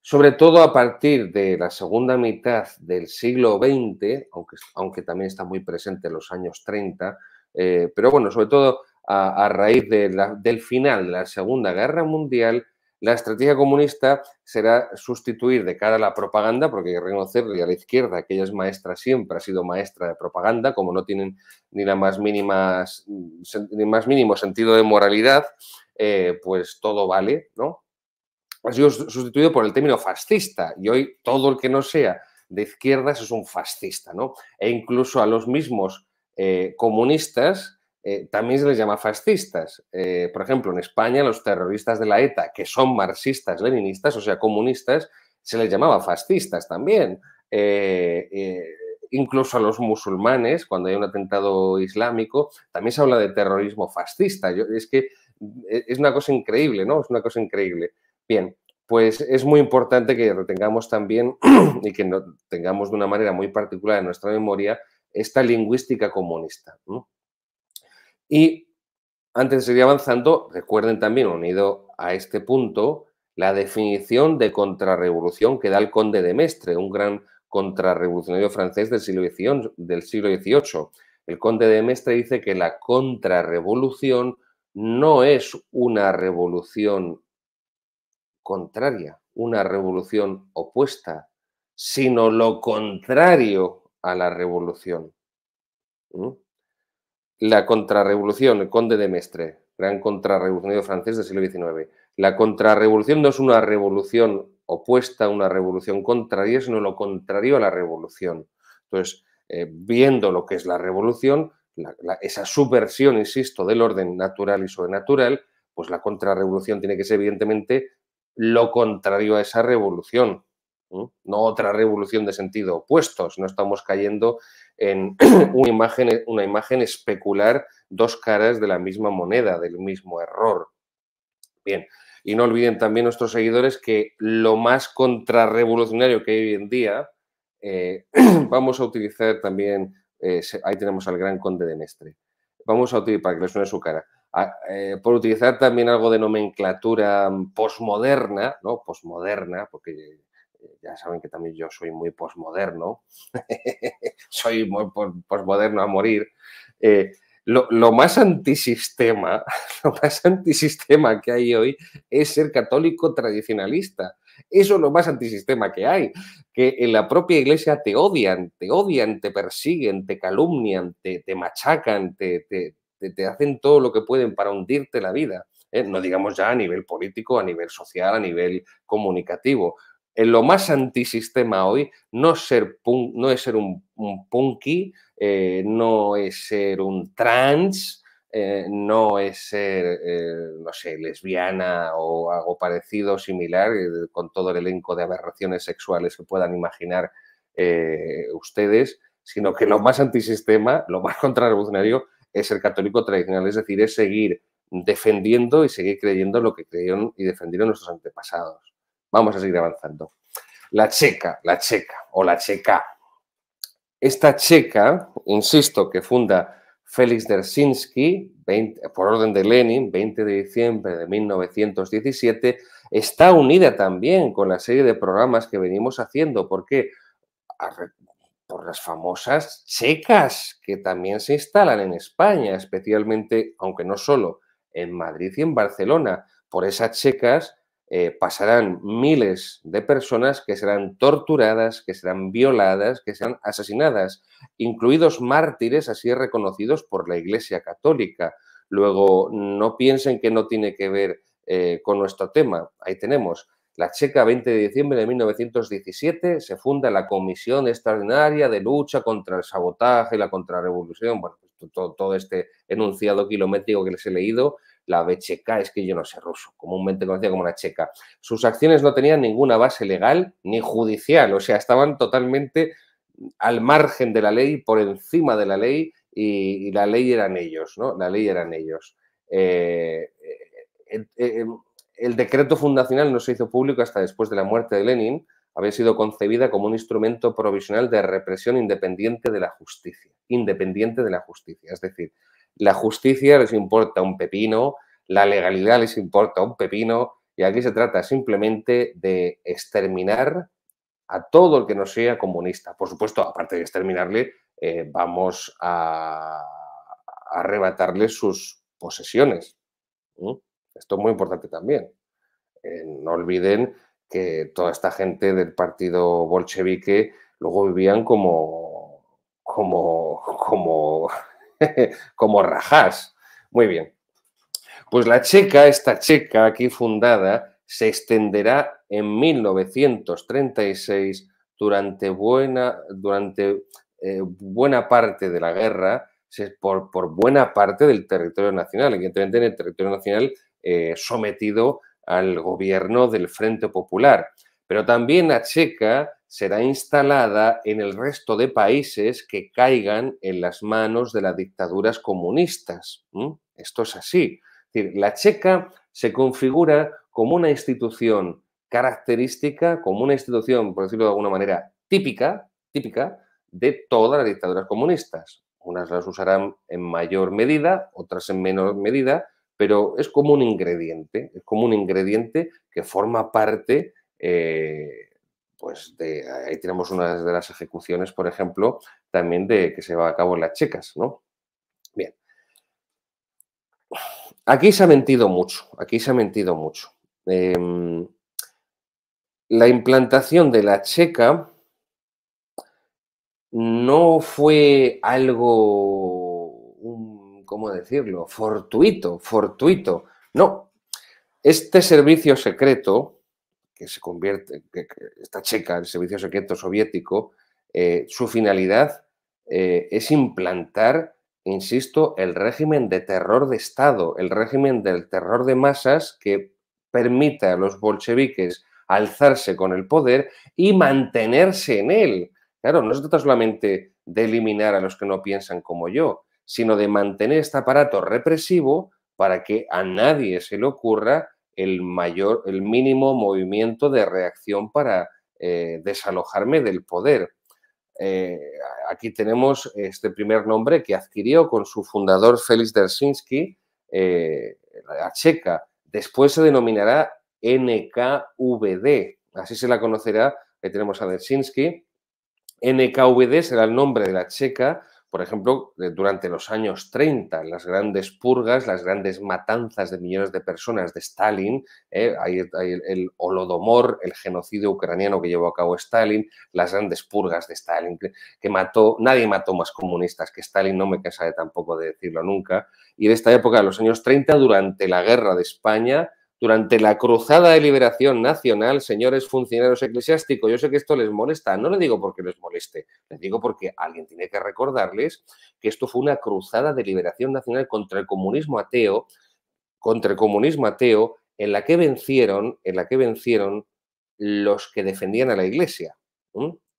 Sobre todo a partir de la segunda mitad del siglo XX, aunque, aunque también está muy presente en los años 30, eh, pero bueno, sobre todo a, raíz de del final de la Segunda Guerra Mundial la estrategia comunista será sustituir de cara a la propaganda, porque hay que reconocerle a la izquierda que ella es maestra siempre, ha sido maestra de propaganda, como no tienen ni la más mínima, ni más mínimo sentido de moralidad, eh, pues todo vale, ¿no? Ha sido sustituido por el término fascista y hoy todo el que no sea de izquierdas es un fascista, ¿no? E incluso a los mismos eh, comunistas eh, también se les llama fascistas. Eh, por ejemplo, en España los terroristas de la ETA, que son marxistas, leninistas, o sea, comunistas, se les llamaba fascistas también. Eh, incluso a los musulmanes, cuando hay un atentado islámico, también se habla de terrorismo fascista. es que es una cosa increíble, ¿no? Es una cosa increíble. Bien, pues es muy importante que retengamos también y que tengamos de una manera muy particular en nuestra memoria esta lingüística comunista. Y antes de seguir avanzando, recuerden también, unido a este punto, la definición de contrarrevolución que da el conde de Mestre, un gran contrarrevolucionario francés del siglo XVIII. El conde de Mestre dice que la contrarrevolución no es una revolución contraria, una revolución opuesta, sino lo contrario a la revolución. ¿Mm? la contrarrevolución, el conde de Mestre, gran contrarrevolucionario francés del siglo XIX. La contrarrevolución no es una revolución opuesta a una revolución contraria, sino lo contrario a la revolución. Entonces, eh, viendo lo que es la revolución, esa subversión, insisto, del orden natural y sobrenatural, pues la contrarrevolución tiene que ser evidentemente lo contrario a esa revolución. ¿no? otra revolución de sentido opuestos, no estamos cayendo en una imagen, una imagen especular, dos caras de la misma moneda, del mismo error. Bien, y no olviden también nuestros seguidores que lo más contrarrevolucionario que hay hoy en día, eh, vamos a utilizar también, eh, ahí tenemos al gran conde de Mestre, vamos a utilizar, para que les suene su cara, eh, por utilizar también algo de nomenclatura mm, posmoderna, ¿no? Posmoderna, porque eh, ya saben que también yo soy muy posmoderno, soy muy posmoderno a morir. Eh, lo, lo, más antisistema, lo más antisistema que hay hoy es ser católico tradicionalista. Eso es lo más antisistema que hay, que en la propia iglesia te odian, te odian, te persiguen, te calumnian, te, machacan, te, hacen todo lo que pueden para hundirte la vida. ¿eh? no digamos ya a nivel político, a nivel social, a nivel comunicativo en lo más antisistema hoy no, ser no es ser un, punky, eh, no es ser un trans, eh, no es ser, eh, no sé, lesbiana o algo parecido, similar, con todo el elenco de aberraciones sexuales que puedan imaginar ustedes, sino que lo más antisistema, lo más contrarrevolucionario, es ser católico tradicional, es decir, es seguir defendiendo y seguir creyendo lo que creyeron y defendieron nuestros antepasados. Vamos a seguir avanzando. La checa, la checa o la checa. Esta checa, insisto, que funda Félix Dersinsky por orden de Lenin, 20 de diciembre de 1917, está unida también con la serie de programas que venimos haciendo, qué? por las famosas checas que también se instalan en España, especialmente, aunque no solo, en Madrid y en Barcelona. Por esas checas eh, pasarán miles de personas que serán torturadas, que serán violadas, que serán asesinadas, incluidos mártires así reconocidos por la Iglesia Católica. Luego, no piensen que no tiene que ver eh, con nuestro tema. Ahí tenemos. La Checa, 20 de diciembre de 1917, se funda la Comisión Extraordinaria de Lucha contra el Sabotaje y la Contrarrevolución. Bueno, pues, todo, todo este enunciado kilométrico que les he leído, la checa, es que yo no sé ruso, comúnmente conocida como la checa. Sus acciones no tenían ninguna base legal ni judicial, o sea, estaban totalmente al margen de la ley, por encima de la ley, y, la ley eran ellos, ¿no? La ley eran ellos. Eh, eh, eh, em, el decreto fundacional no se hizo público hasta después de la muerte de Lenin, había sido concebida como un instrumento provisional de represión independiente de la justicia, independiente de la justicia. Es decir, la justicia les importa un pepino, la legalidad les importa un pepino, y aquí se trata simplemente de exterminar a todo el que no sea comunista. Por supuesto, aparte de exterminarle, eh, vamos a, arrebatarle sus posesiones. Esto es muy importante también. Eh, no olviden que toda esta gente del partido bolchevique luego vivían como, como, como como Rajás. Muy bien. Pues la checa, esta checa aquí fundada, se extenderá en 1936 durante buena, durante, eh, buena parte de la guerra, por, por, buena parte del territorio nacional, evidentemente en el territorio nacional eh, sometido al gobierno del Frente Popular. Pero también la checa será instalada en el resto de países que caigan en las manos de las dictaduras comunistas. Esto es así. la checa se configura como una institución característica, como una institución, por decirlo de alguna manera, típica, típica de todas las dictaduras comunistas. Unas las usarán en mayor medida, otras en menor medida, pero es como un ingrediente, es como un ingrediente que forma parte eh, pues de, ahí tenemos una de las ejecuciones, por ejemplo, también de que se va a cabo en las checas, ¿no? Bien. Aquí se ha mentido mucho, aquí se ha mentido mucho. Em, la implantación de la checa no fue algo, ¿cómo decirlo?, fortuito, fortuito. No, este servicio secreto que se convierte, que, está checa, el servicio secreto soviético, eh, su finalidad eh, es implantar, insisto, el régimen de terror de Estado, el régimen del terror de masas que permita a los bolcheviques alzarse con el poder y mantenerse en él. Claro, no se trata solamente de eliminar a los que no piensan como yo, sino de mantener este aparato represivo para que a nadie se le ocurra el mayor, el mínimo movimiento de reacción para eh, desalojarme del poder. Eh, aquí tenemos este primer nombre que adquirió con su fundador Félix Dersinsky eh, la checa. Después se denominará NKVD, así se la conocerá, tenemos a Dersinsky NKVD será el nombre de la checa por ejemplo, eh, durante los años 30, las grandes purgas, las grandes matanzas de millones de personas de Stalin, eh, el, Holodomor, el genocidio ucraniano que llevó a cabo Stalin, las grandes purgas de Stalin, que, mató, nadie mató más comunistas que Stalin, no me cansaré tampoco de decirlo nunca, y de esta época de los años 30, durante la guerra de España, durante la cruzada de liberación nacional, señores funcionarios eclesiásticos, yo sé que esto les molesta, no le digo porque les moleste, les digo porque alguien tiene que recordarles que esto fue una cruzada de liberación nacional contra el comunismo ateo, contra el comunismo ateo, en la que vencieron, en la que vencieron los que defendían a la iglesia.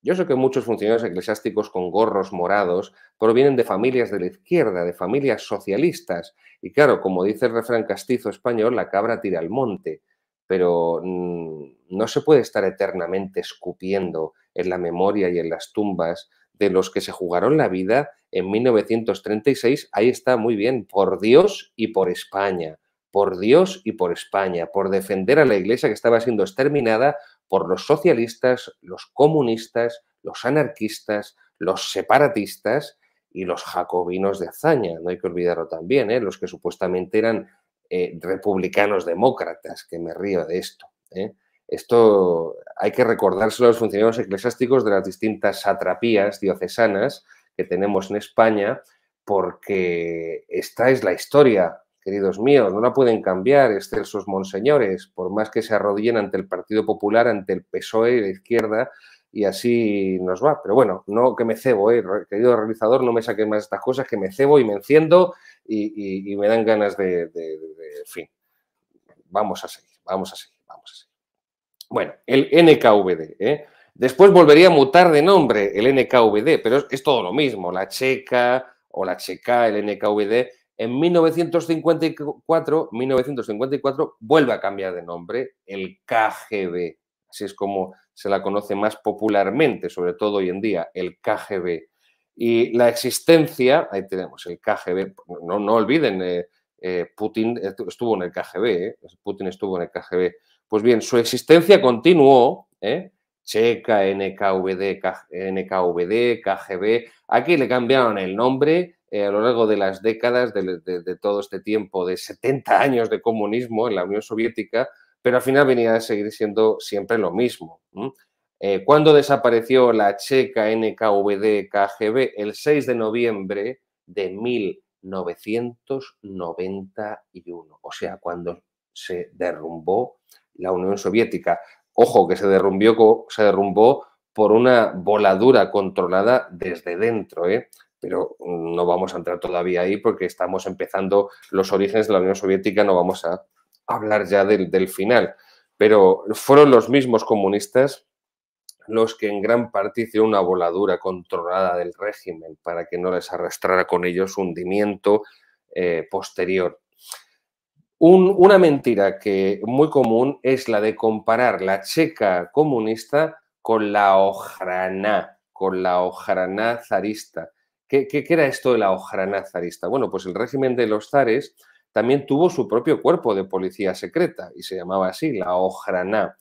Yo sé que muchos funcionarios eclesiásticos con gorros morados provienen de familias de la izquierda, de familias socialistas. Y claro, como dice el refrán castizo español, la cabra tira al monte. Pero mm, no se puede estar eternamente escupiendo en la memoria y en las tumbas de los que se jugaron la vida en 1936. Ahí está muy bien, por Dios y por España por Dios y por España, por defender a la Iglesia que estaba siendo exterminada por los socialistas, los comunistas, los anarquistas, los separatistas y los jacobinos de hazaña. No hay que olvidarlo también, ¿eh? los que supuestamente eran eh, republicanos demócratas, que me río de esto. ¿eh? Esto hay que recordárselo a los funcionarios eclesiásticos de las distintas satrapías diocesanas que tenemos en España, porque esta es la historia queridos míos, no la pueden cambiar, excelsos monseñores, por más que se arrodillen ante el Partido Popular, ante el PSOE, la izquierda, y así nos va. Pero bueno, no que me cebo, eh, querido realizador, no me saquen más estas cosas, que me cebo y me enciendo y, me dan ganas de, En fin. Vamos a seguir, vamos a seguir, vamos a seguir. Bueno, el NKVD. Eh. Después volvería a mutar de nombre el NKVD, pero es, es todo lo mismo, la checa o la checa, el NKVD, en 1954, 1954 vuelve a cambiar de nombre el KGB. Así es como se la conoce más popularmente, sobre todo hoy en día, el KGB. Y la existencia, ahí tenemos el KGB, no, no olviden, eh, eh, eh, Putin estuvo en el KGB, Putin estuvo en el KGB. Pues bien, su existencia continuó, Checa, NKVD, KGB, aquí le cambiaron el nombre, eh, a lo largo de las décadas de, todo este tiempo, de 70 años de comunismo en la Unión Soviética, pero al final venía a seguir siendo siempre lo mismo. Eh, ¿Cuándo cuando desapareció la checa NKVD KGB? El 6 de noviembre de 1991, o sea, cuando se derrumbó la Unión Soviética. Ojo, que se, derrumbió, se derrumbó por una voladura controlada desde dentro. ¿eh? pero no vamos a entrar todavía ahí porque estamos empezando los orígenes de la Unión Soviética, no vamos a hablar ya del, final. Pero fueron los mismos comunistas los que en gran parte hicieron una voladura controlada del régimen para que no les arrastrara con ellos hundimiento eh, posterior. una mentira que muy común es la de comparar la checa comunista con la ojraná, con la ojraná zarista. ¿Qué, era esto de la Ojraná zarista? Bueno, pues el régimen de los zares también tuvo su propio cuerpo de policía secreta y se llamaba así, la Ojraná.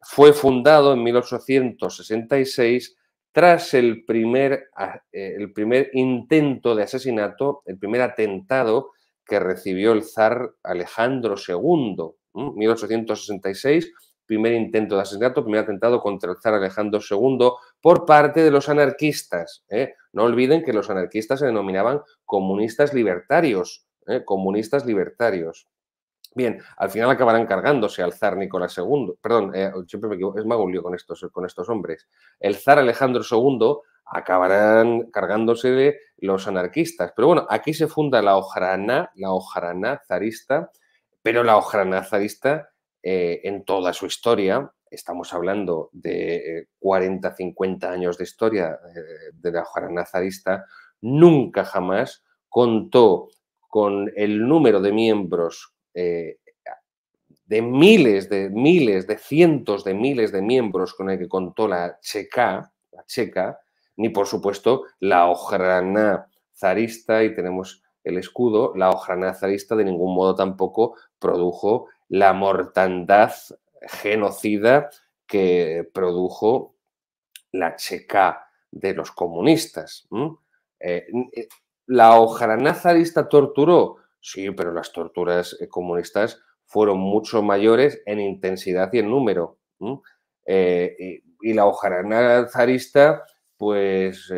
Fue fundado en 1866 tras el primer, eh, el primer intento de asesinato, el primer atentado que recibió el zar Alejandro II, 1866 primer intento de asesinato, primer atentado contra el zar Alejandro II por parte de los anarquistas. ¿eh? No olviden que los anarquistas se denominaban comunistas libertarios, ¿eh? comunistas libertarios. Bien, al final acabarán cargándose al zar Nicolás II. Perdón, eh, siempre me equivoco, es magulio con estos, con estos hombres. El zar Alejandro II acabarán cargándose de los anarquistas. Pero bueno, aquí se funda la Ojrana, la Ojrana zarista, pero la Ojrana zarista eh, en toda su historia estamos hablando de 40, eh, 50 años de historia eh, de la Juana zarista, nunca jamás contó con el número de miembros, eh, de miles, de miles, de cientos de miles de miembros con el que contó la checa, la ni por supuesto la ojrana zarista, y tenemos el escudo, la ojrana zarista de ningún modo tampoco produjo la mortandad genocida que produjo la checa de los comunistas. Eh, eh, ¿La hojarana torturó? Sí, pero las torturas eh, comunistas fueron mucho mayores en intensidad y en número. y, la hojarana zarista, pues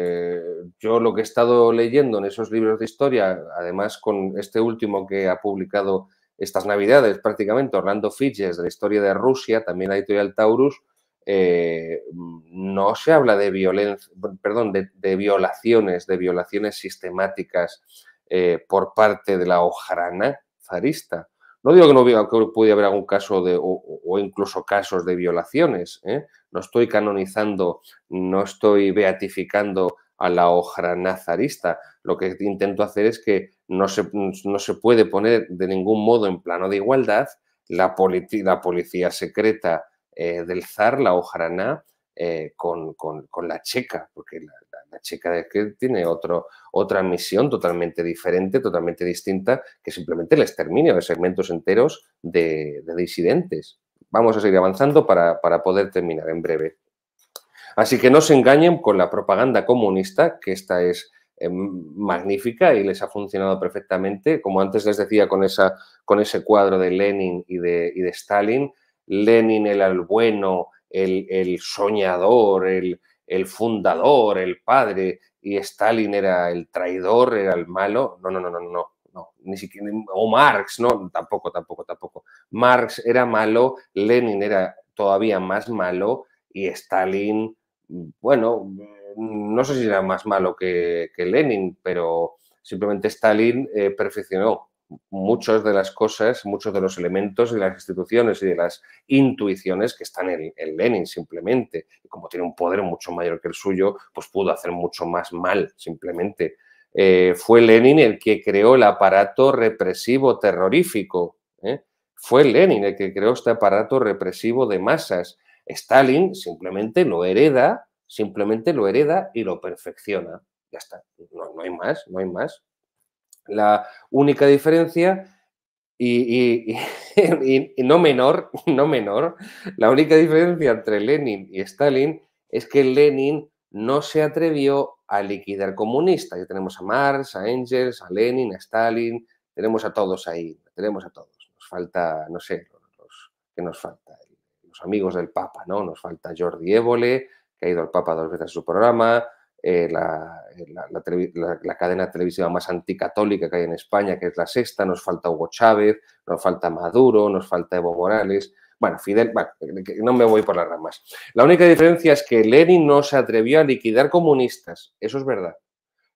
yo lo que he estado leyendo en esos libros de historia, además con este último que ha publicado estas navidades prácticamente Orlando Fidges, de la historia de Rusia, también la editorial Taurus, eh, no se habla de violencia, perdón, de, violaciones, de violaciones sistemáticas eh, por parte de la hojarana zarista. No digo que no hubiera, que haber algún caso de, o, incluso casos de violaciones. ¿eh? No estoy canonizando, no estoy beatificando a la hojarana zarista. Lo que intento hacer es que no se, puede poner de ningún modo en plano de igualdad la, policía secreta eh, del zar, la ojaraná, eh, con, la checa, porque la, checa de que tiene otra misión totalmente diferente, totalmente distinta, que simplemente el exterminio de segmentos enteros de, disidentes. Vamos a seguir avanzando para, para, poder terminar en breve. Así que no se engañen con la propaganda comunista, que esta es Em, magnífica y les ha funcionado perfectamente. Como antes les decía con, esa, con ese cuadro de Lenin y de, de Stalin, Lenin era el bueno, el, soñador, el, el, fundador, el padre, y Stalin era el traidor, era el malo. No, no, no, no, no. No, ni siquiera, o Marx, no, tampoco, tampoco, tampoco. Marx era malo, Lenin era todavía más malo y Stalin, mm, bueno, no sé si era más malo que, Lenin, pero simplemente Stalin eh, perfeccionó muchas de las cosas, muchos de los elementos de las instituciones y de las intuiciones que están en, Lenin simplemente. Y como tiene un poder mucho mayor que el suyo, pues pudo hacer mucho más mal simplemente. Eh, fue Lenin el que creó el aparato represivo terrorífico. ¿eh? Fue Lenin el que creó este aparato represivo de masas. Stalin simplemente lo hereda simplemente lo hereda y lo perfecciona. Ya está, no, hay más, no hay más. La única diferencia y, no menor, no menor, la única diferencia entre Lenin y Stalin es que Lenin no se atrevió a liquidar comunista... Ya tenemos a Marx, a Engels, a Lenin, a Stalin, tenemos a todos ahí, tenemos a todos. Nos falta, no sé, ¿qué nos falta? Los amigos del Papa, ¿no? Nos falta Jordi Évole, que ha ido el Papa dos veces a su programa, eh, eh, la, cadena televisiva más anticatólica que hay en España, que es la sexta, nos falta Hugo Chávez, nos falta Maduro, nos falta Evo Morales. Bueno, Fidel, eh, no me voy por las ramas. La única diferencia es que Lenin no se atrevió a liquidar comunistas, eso es verdad.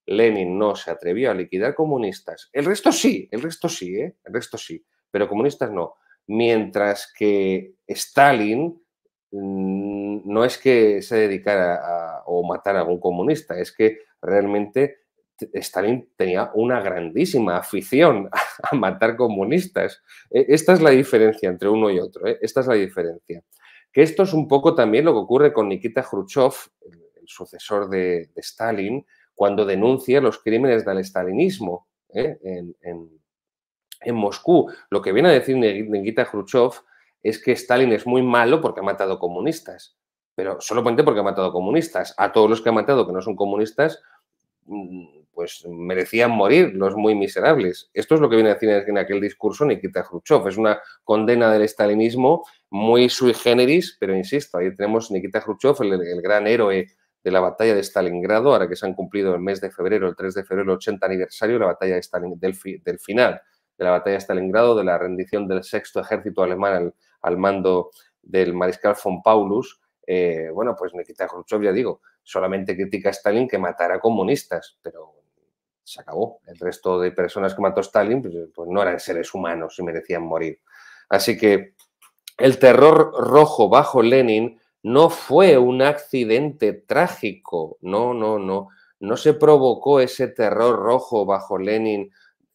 Lenin no se atrevió a liquidar comunistas. El resto sí, el resto sí, ¿eh? el resto sí, pero comunistas no. Mientras que Stalin no es que se dedicara a, o matara a algún comunista, es que realmente Stalin tenía una grandísima afición a matar comunistas. E, esta es la diferencia entre uno y otro, ¿eh? esta es la diferencia. Que esto es un poco también lo que ocurre con Nikita Khrushchev, el sucesor de, Stalin, cuando denuncia los crímenes del stalinismo ¿eh? en, en, Moscú. Lo que viene a decir Nikita Khrushchev es que Stalin es muy malo porque ha matado comunistas. Pero solamente porque ha matado comunistas. A todos los que ha matado que no son comunistas, mm, pues merecían morir los muy miserables. Esto es lo que viene a decir en aquel discurso Nikita Khrushchev. Es una condena del stalinismo muy sui generis, pero insisto, ahí tenemos Nikita Khrushchev, el, gran héroe de la batalla de Stalingrado, ahora que se han cumplido el mes de febrero, el 3 de febrero, el 80 aniversario de la batalla de Stalin, del, del final de la batalla de Stalingrado, de la rendición del sexto ejército alemán al, al mando del mariscal von Paulus, eh, bueno, pues Nikita Khrushchev, ya digo, solamente critica a Stalin que matara comunistas, pero se acabó. El resto de personas que mató Stalin pues, pues, no eran seres humanos y merecían morir. Así que el terror rojo bajo Lenin no fue un accidente trágico, no, no, no. No se provocó ese terror rojo bajo Lenin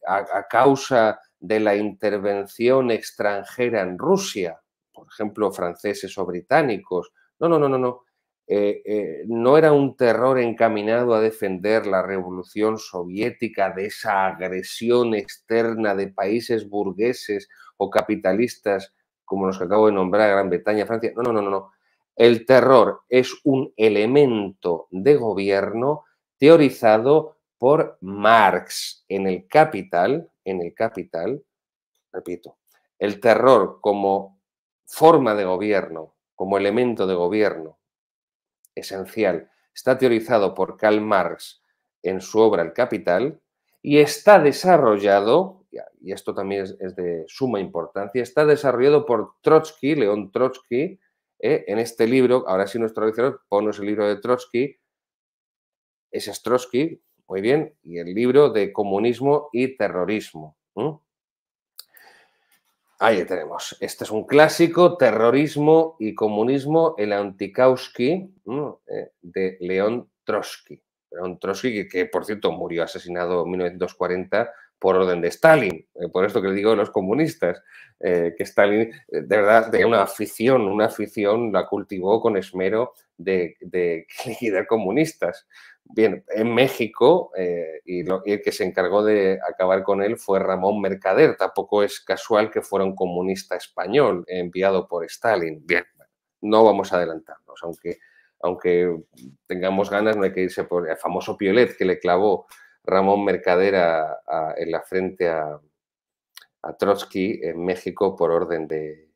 a, a causa de la intervención extranjera en Rusia, por ejemplo, franceses o británicos. No, no, no, no, no. Eh, eh, no era un terror encaminado a defender la revolución soviética de esa agresión externa de países burgueses o capitalistas como los que acabo de nombrar, Gran Bretaña, Francia. No, no, no, no. El terror es un elemento de gobierno teorizado por Marx en el Capital, en el Capital, repito, el terror como forma de gobierno, como elemento de gobierno esencial, está teorizado por Karl Marx en su obra El Capital y está desarrollado, y esto también es, de suma importancia, está desarrollado por Trotsky, León Trotsky, eh, en este libro, ahora sí nuestro ponemos ponos el libro de Trotsky, ese es Trotsky, muy bien, y el libro de Comunismo y Terrorismo. Ahí tenemos. Este es un clásico, Terrorismo y Comunismo, el Antikauski, eh, de León Trotsky. León Trotsky, que, que, por cierto murió asesinado en 1940 por orden de Stalin, eh, por esto que le digo de los comunistas, eh, que Stalin eh, de verdad tenía una afición, una afición la cultivó con esmero de, de comunistas. Bien, en México, y, el que se encargó de acabar con él fue Ramón Mercader, tampoco es casual que fuera un comunista español enviado por Stalin. Bien, no vamos a adelantarnos, aunque, aunque tengamos ganas, no hay que irse por el famoso Piolet que le clavó Ramón Mercader en la frente a, Trotsky en México por orden de,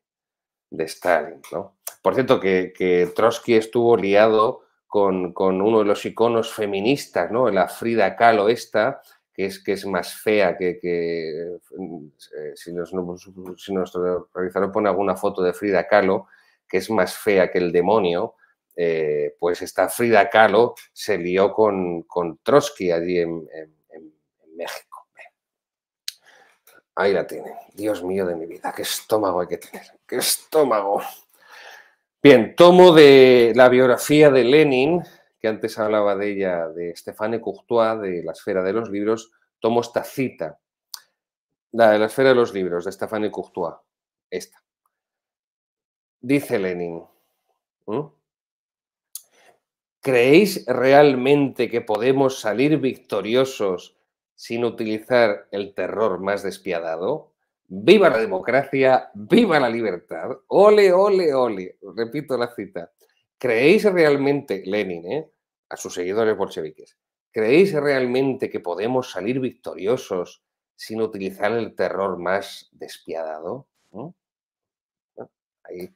Stalin. ¿no? Por cierto, que, Trotsky estuvo liado con, uno de los iconos feministas, ¿no? la Frida Kahlo esta, que es, que es más fea que, que eh, si, nos, si pone alguna foto de Frida Kahlo, que es más fea que el demonio, eh, pues esta Frida Kahlo se lió con, Trotsky allí en, México. Ahí la tiene. Dios mío de mi vida, qué estómago hay que tener, qué estómago. Bien, tomo de la biografía de Lenin, que antes hablaba de ella, de Stéphane Courtois, de La Esfera de los Libros, tomo esta cita, la de La Esfera de los Libros, de Stéphane Courtois, esta. Dice Lenin, ¿Creéis realmente que podemos salir victoriosos sin utilizar el terror más despiadado? Viva la democracia, viva la libertad. Ole, ole, ole. Repito la cita. ¿Creéis realmente, Lenin, eh, a sus seguidores bolcheviques, creéis realmente que podemos salir victoriosos sin utilizar el terror más despiadado? ¿Mm? Ahí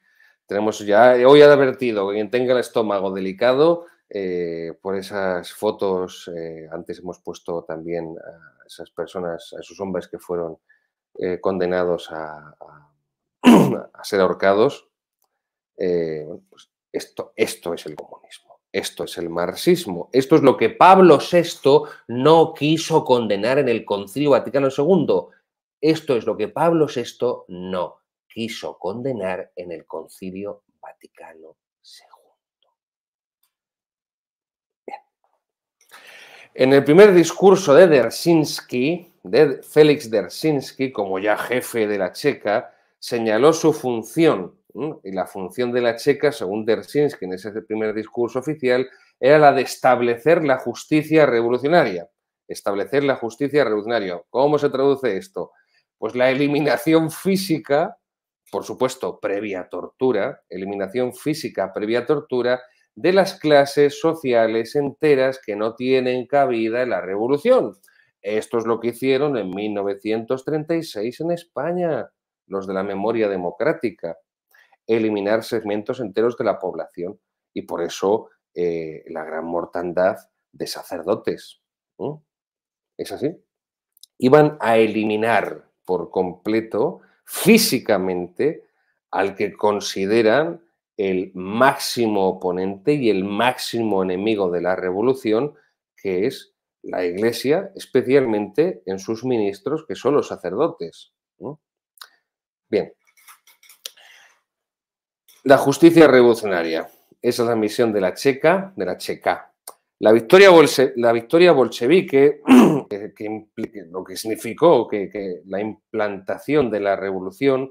tenemos ya, hoy ha advertido, quien tenga el estómago delicado, eh, por esas fotos. Eh, antes hemos puesto también a esas personas, a esos hombres que fueron eh, condenados a, ser ahorcados. Pues esto, esto es el comunismo, esto es el marxismo, esto es lo que Pablo VI no quiso condenar en el Concilio Vaticano II. Esto es lo que Pablo VI no quiso condenar en el Concilio Vaticano En el primer discurso de Dersinsky, de Félix Dersinsky, como ya jefe de la Checa, señaló su función. Y la función de la Checa, según Dersinski en ese primer discurso oficial, era la de establecer la justicia revolucionaria. Establecer la justicia revolucionaria. ¿Cómo se traduce esto? Pues la eliminación física, por supuesto, previa tortura, eliminación física previa tortura de las clases sociales enteras que no tienen cabida en la revolución. Esto es lo que hicieron en 1936 en España, los de la memoria democrática, eliminar segmentos enteros de la población y por eso eh, la gran mortandad de sacerdotes. ¿Es así? Iban a eliminar por completo, físicamente, al que consideran el máximo oponente y el máximo enemigo de la revolución, que es la Iglesia, especialmente en sus ministros, que son los sacerdotes. Bien. La justicia revolucionaria. Esa es la misión de la Checa, de la Checa. La victoria, la victoria bolchevique, que, lo que significó que la implantación de la revolución,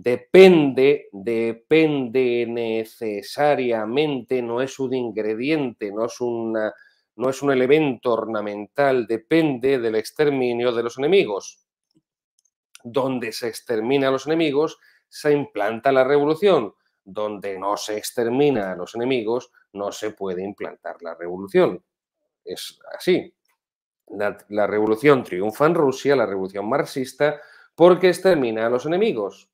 depende, depende necesariamente, no es un ingrediente, no es, no es un elemento ornamental, depende del exterminio de los enemigos. Donde se extermina a los enemigos, se implanta la revolución. Donde no se extermina a los enemigos, no se puede implantar la revolución. Es así. La, la revolución triunfa en Rusia, la revolución marxista, porque extermina a los enemigos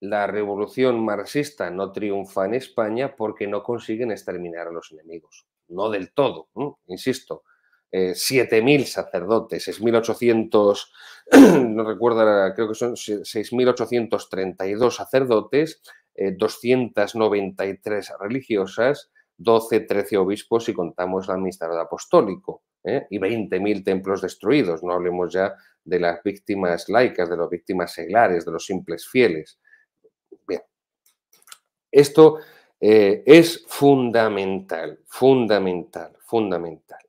la revolución marxista no triunfa en España porque no consiguen exterminar a los enemigos. No del todo, insisto. 7.000 eh, sacerdotes, no recuerdo, creo que son 6.832 sacerdotes, 293 eh, religiosas, 12, 13 obispos si contamos la amistad apostólico ¿eh? y y 20.000 templos destruidos. No hablemos ya de las víctimas laicas, de las víctimas seglares, de los simples fieles. Esto eh, es fundamental, fundamental, fundamental.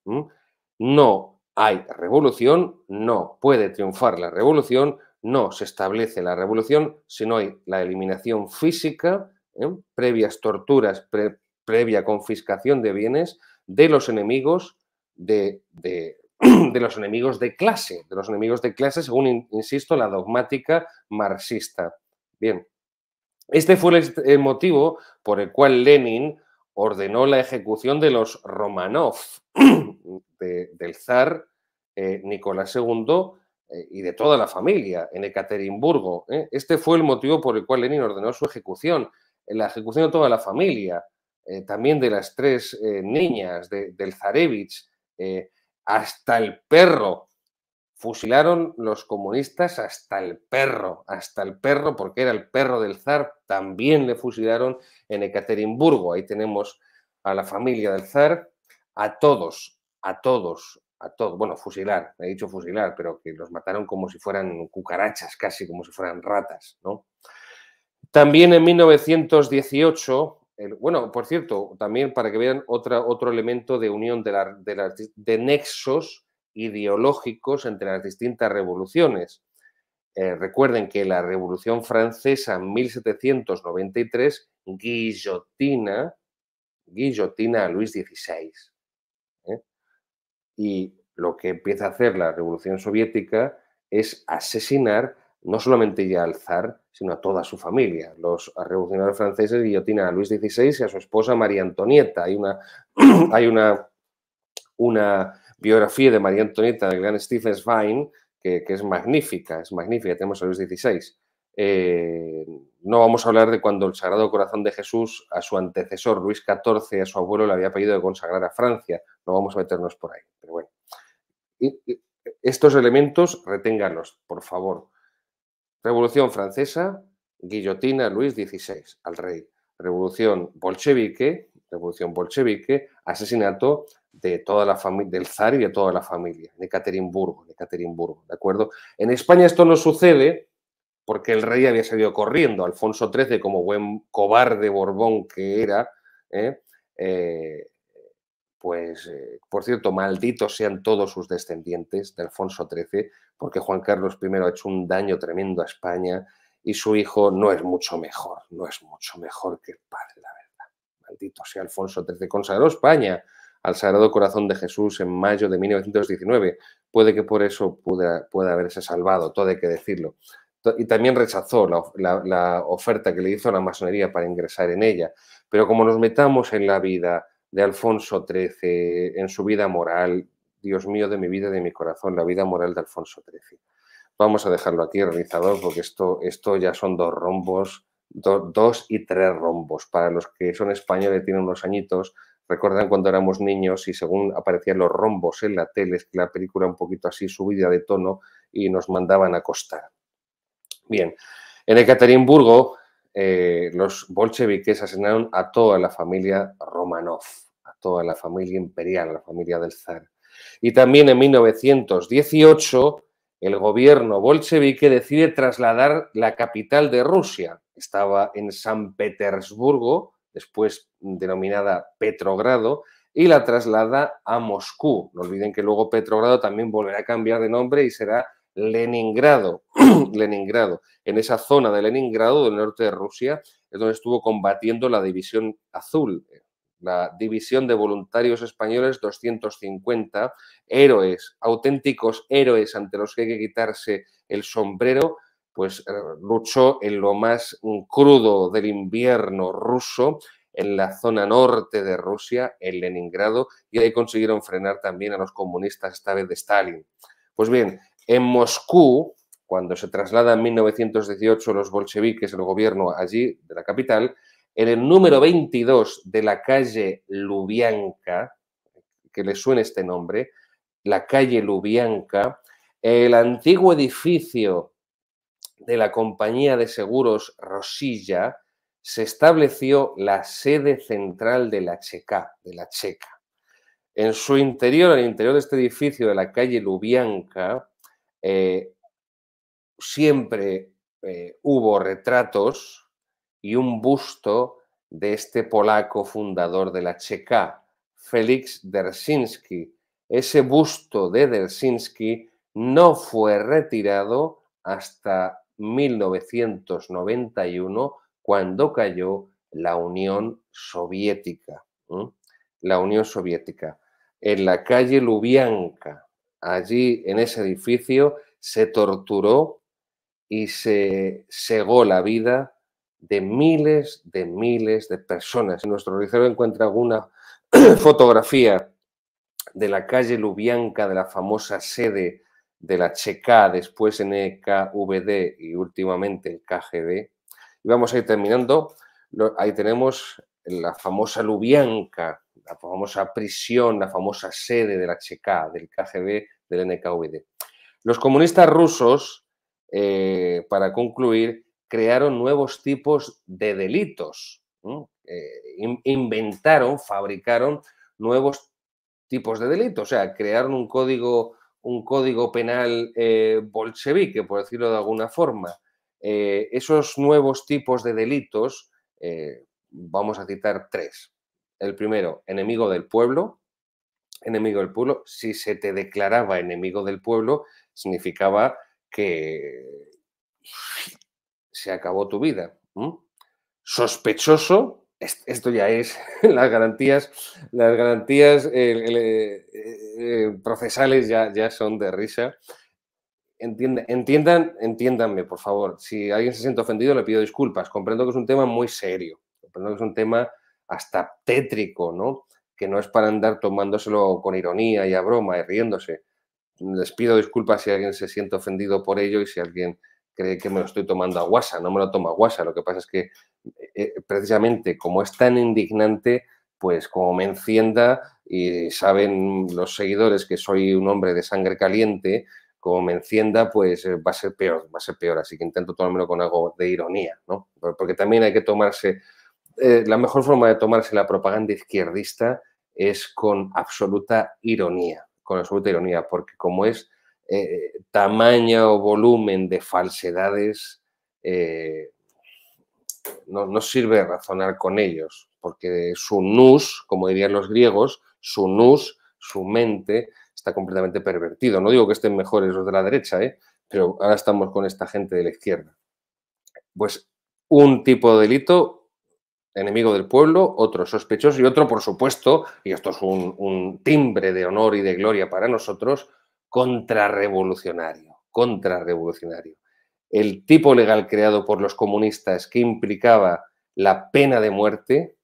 No hay revolución, no puede triunfar la revolución, no se establece la revolución si no hay la eliminación física, ¿eh? previas torturas, previa confiscación de bienes de los enemigos de, de, los enemigos de clase, de los enemigos de clase, según, insisto, la dogmática marxista. Bien. Este fue el eh, motivo por el cual Lenin ordenó la ejecución de los Romanov, del zar eh, Nicolás II eh, y de toda la familia en Ekaterimburgo. Este fue el motivo por el cual Lenin ordenó su ejecución, la ejecución de toda la familia, también de las tres niñas, del zarevich, hasta el perro fusilaron los comunistas hasta el perro, hasta el perro, porque era el perro del zar, también le fusilaron en Ekaterimburgo. Ahí tenemos a la familia del zar, a todos, a todos, a todos. Bueno, fusilar, he dicho fusilar, pero que los mataron como si fueran cucarachas, casi como si fueran ratas, ¿no? También en 1918, bueno, por cierto, también para que vean otro elemento de unión de, de nexos, ideológicos entre las distintas revoluciones. Eh, recuerden que la Revolución Francesa en 1793 guillotina, guillotina a Luis XVI. ¿eh? Y lo que empieza a hacer la Revolución Soviética es asesinar no solamente ya al zar, sino a toda su familia. Los revolucionarios franceses guillotinan a Luis XVI y a su esposa María Antonieta. Hay una, hay una, una biografía de María Antonieta del gran Stephen Svein, que, es magnífica, es magnífica, tenemos a Luis XVI. Eh, no vamos a hablar de cuando el Sagrado Corazón de Jesús a su antecesor Luis XIV, a su abuelo, le había pedido de consagrar a Francia. No vamos a meternos por ahí, pero bueno. estos elementos reténganlos, por favor. Revolución francesa, guillotina Luis XVI al rey. Revolución bolchevique, revolución bolchevique, asesinato de toda la familia, del zar y de toda la familia, de Caterimburgo, de Caterimburgo, ¿de acuerdo? En España esto no sucede porque el rey había salido corriendo, Alfonso XIII, como buen cobarde borbón que era, ¿eh? Eh, pues, eh, por cierto, malditos sean todos sus descendientes de Alfonso XIII, porque Juan Carlos I ha hecho un daño tremendo a España y su hijo no es mucho mejor, no es mucho mejor que el padre, la verdad. Maldito sea Alfonso XIII, consagró España al Sagrado Corazón de Jesús en mayo de 1919. Puede que por eso pueda, haberse salvado, todo hay que decirlo. Y también rechazó la, oferta que le hizo la masonería para ingresar en ella. Pero como nos metamos en la vida de Alfonso XIII, en su vida moral, Dios mío de mi vida de mi corazón, la vida moral de Alfonso XIII. Vamos a dejarlo aquí, realizador, porque esto, esto ya son dos rombos, dos y tres rombos. Para los que son españoles, tienen unos añitos, Recuerdan cuando éramos niños y según aparecían los rombos en la tele, es que la película un poquito así subida de tono y nos mandaban a acostar. Bien, en Ekaterimburgo eh, los bolcheviques asesinaron a toda la familia Romanov, a toda la familia imperial, a la familia del zar. Y también en 1918 el gobierno bolchevique decide trasladar la capital de Rusia. Estaba en San Petersburgo, después denominada Petrogrado, y la traslada a Moscú. No olviden que luego Petrogrado también volverá a cambiar de nombre y será Leningrado. Leningrado. En esa zona de Leningrado, del norte de Rusia, es donde estuvo combatiendo la División Azul, la División de Voluntarios Españoles 250, héroes, auténticos héroes ante los que hay que quitarse el sombrero pues eh, luchó en lo más crudo del invierno ruso, en la zona norte de Rusia, en Leningrado, y ahí consiguieron frenar también a los comunistas, esta vez de Stalin. Pues bien, en Moscú, cuando se traslada en 1918 los bolcheviques, el gobierno allí de la capital, en el número 22 de la calle Lubyanka que le suene este nombre, la calle Lubyanka el antiguo edificio de la compañía de seguros Rosilla se estableció la sede central de la Checa, de la Checa. En su interior, al interior de este edificio de la calle Lubianca, eh, siempre eh, hubo retratos y un busto de este polaco fundador de la Checa, Félix Dersinski. Ese busto de Dersinski no fue retirado hasta 1991 cuando cayó la Unión Soviética. La Unión Soviética. En la calle Lubianka, allí en ese edificio, se torturó y se cegó la vida de miles de miles de personas. En nuestro reserva encuentra alguna fotografía de la calle Lubianka, de la famosa sede de la checa después NKVD e y últimamente el KGB. Y vamos a ir terminando. Ahí tenemos la famosa Lubianka, la famosa prisión, la famosa sede de la checa del KGB, del NKVD. Los comunistas rusos, eh, para concluir, crearon nuevos tipos de delitos. Eh, inventaron, fabricaron nuevos tipos de delitos. O sea, crearon un código un código penal eh, bolchevique, por decirlo de alguna forma. Eh, esos nuevos tipos de delitos, eh, vamos a citar tres. El primero, enemigo del pueblo. Enemigo del pueblo, si se te declaraba enemigo del pueblo, significaba que se acabó tu vida. Sospechoso, esto ya es las garantías, las garantías eh, eh, procesales ya, ya son de risa. entiendan, entiéndanme, por favor. Si alguien se siente ofendido, le pido disculpas. Comprendo que es un tema muy serio, comprendo que es un tema hasta tétrico, ¿no? Que no es para andar tomándoselo con ironía y a broma y riéndose. Les pido disculpas si alguien se siente ofendido por ello y si alguien cree que me lo estoy tomando a guasa. No me lo toma a guasa, lo que pasa es que eh, eh, precisamente como es tan indignante, pues como me encienda, y saben los seguidores que soy un hombre de sangre caliente, como me encienda, pues eh, va a ser peor, va a ser peor. Así que intento tomármelo con algo de ironía, ¿no? Porque también hay que tomarse, la mejor forma de tomarse la propaganda izquierdista es con absoluta ironía, con absoluta ironía, porque como es tamaño o volumen de falsedades, no, sirve razonar con ellos, porque su nus, como dirían los griegos, su nus, su mente, está completamente pervertido. No digo que estén mejores los de la derecha, ¿eh? pero ahora estamos con esta gente de la izquierda. Pues un tipo de delito, enemigo del pueblo, otro sospechoso y otro, por supuesto, y esto es un, un timbre de honor y de gloria para nosotros, contrarrevolucionario, contrarrevolucionario el tipo legal creado por los comunistas que implicaba la pena de muerte,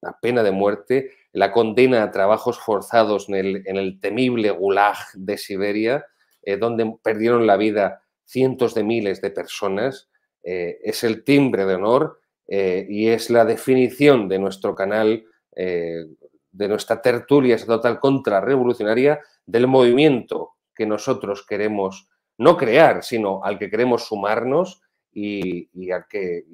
la pena de muerte, la condena a trabajos forzados en el, temible Gulag de Siberia, eh, donde perdieron la vida cientos de miles de personas, eh, es el timbre de honor eh, y es la definición de nuestro canal, de nuestra tertulia total contrarrevolucionaria, del movimiento que nosotros queremos no crear, sino al que queremos sumarnos y, al que,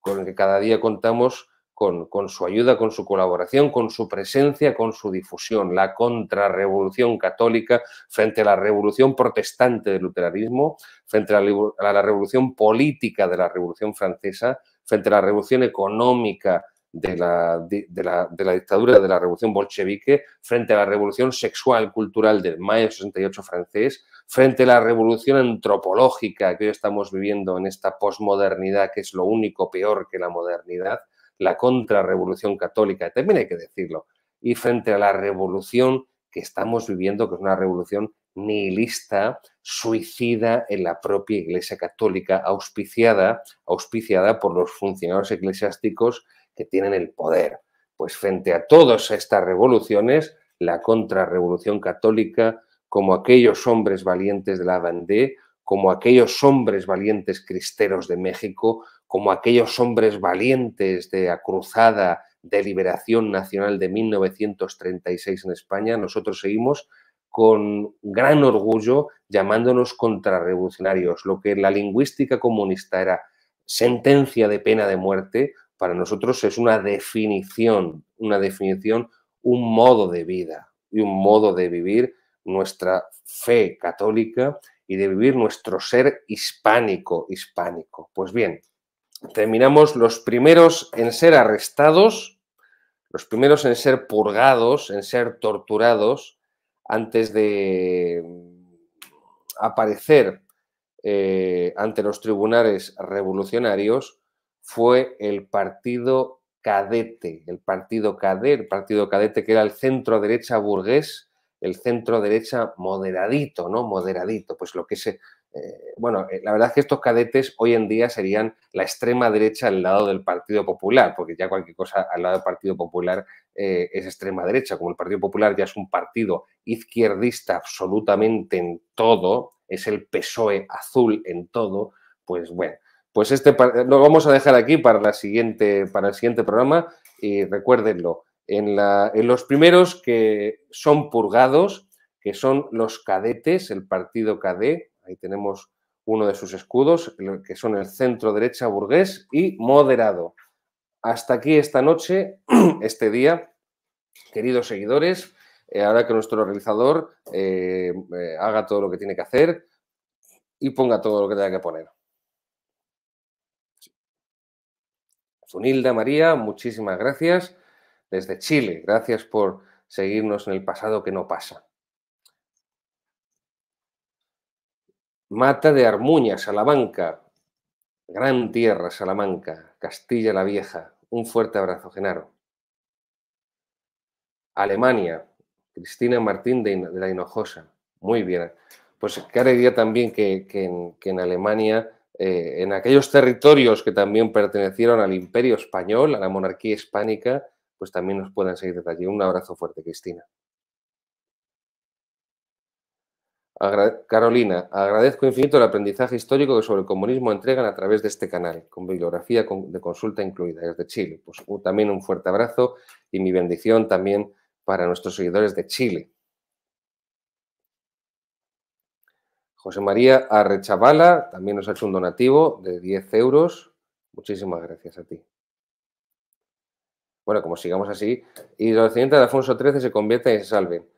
con el que cada día contamos con, su ayuda, con su colaboración, con su presencia, con su difusión. La contrarrevolución católica frente a la revolución protestante del luteranismo, frente a la revolución política de la revolución francesa, frente a la revolución económica de la, de, la, de la, dictadura de la revolución bolchevique, frente a la revolución sexual cultural del mayo 68 francés, frente a la revolución antropológica que hoy estamos viviendo en esta posmodernidad que es lo único peor que la modernidad, la contrarrevolución católica, también hay que decirlo, y frente a la revolución que estamos viviendo, que es una revolución nihilista, suicida en la propia Iglesia Católica, auspiciada, auspiciada por los funcionarios eclesiásticos que tienen el poder. Pues frente a todas estas revoluciones, la contrarrevolución católica, como aquellos hombres valientes de la Vendée, como aquellos hombres valientes cristeros de México, como aquellos hombres valientes de la Cruzada de Liberación Nacional de 1936 en España, nosotros seguimos con gran orgullo llamándonos contrarrevolucionarios. Lo que en la lingüística comunista era sentencia de pena de muerte, para nosotros es una definición, una definición, un modo de vida y un modo de vivir nuestra fe católica y de vivir nuestro ser hispánico, hispánico. Pues bien, terminamos los primeros en ser arrestados, los primeros en ser purgados, en ser torturados, antes de mm, aparecer eh, ante los tribunales revolucionarios fue el partido cadete, el partido cadete, el partido cadete que era el centro derecha burgués, el centro derecha moderadito, ¿no? Moderadito, pues lo que se... Eh, bueno, eh, la verdad es que estos cadetes hoy en día serían la extrema derecha al lado del Partido Popular, porque ya cualquier cosa al lado del Partido Popular eh, es extrema derecha, como el Partido Popular ya es un partido izquierdista absolutamente en todo, es el PSOE azul en todo, pues bueno, pues este lo vamos a dejar aquí para, la siguiente, para el siguiente programa y recuérdenlo. En, en los primeros que son purgados, que son los cadetes, el partido cadé, ahí tenemos uno de sus escudos, que son el centro derecha burgués y moderado. Hasta aquí esta noche, este día, queridos seguidores, eh, ahora que nuestro realizador eh, eh, haga todo lo que tiene que hacer y ponga todo lo que tenga que poner. Zunilda María, muchísimas gracias desde Chile. Gracias por seguirnos en el pasado que no pasa. Mata de Armuña, Salamanca. Gran tierra, Salamanca, Castilla la Vieja. Un fuerte abrazo, Genaro. Alemania, Cristina Martín de, la Hinojosa. Muy bien. Pues qué alegría también que en Alemania eh, en aquellos territorios que también pertenecieron al imperio español, a la monarquía hispánica, pues también nos pueden seguir desde allí. Un abrazo fuerte, Cristina. Carolina, agradezco infinito el aprendizaje histórico que sobre el comunismo entregan a través de este canal, con bibliografía de consulta incluida desde Chile. Pues también un fuerte abrazo y mi bendición también para nuestros seguidores de Chile. José María Arrechavala también nos ha hecho un donativo de 10 euros. Muchísimas gracias a ti. Bueno, como sigamos así, y los descendientes de Alfonso XIII se convierten y se salven.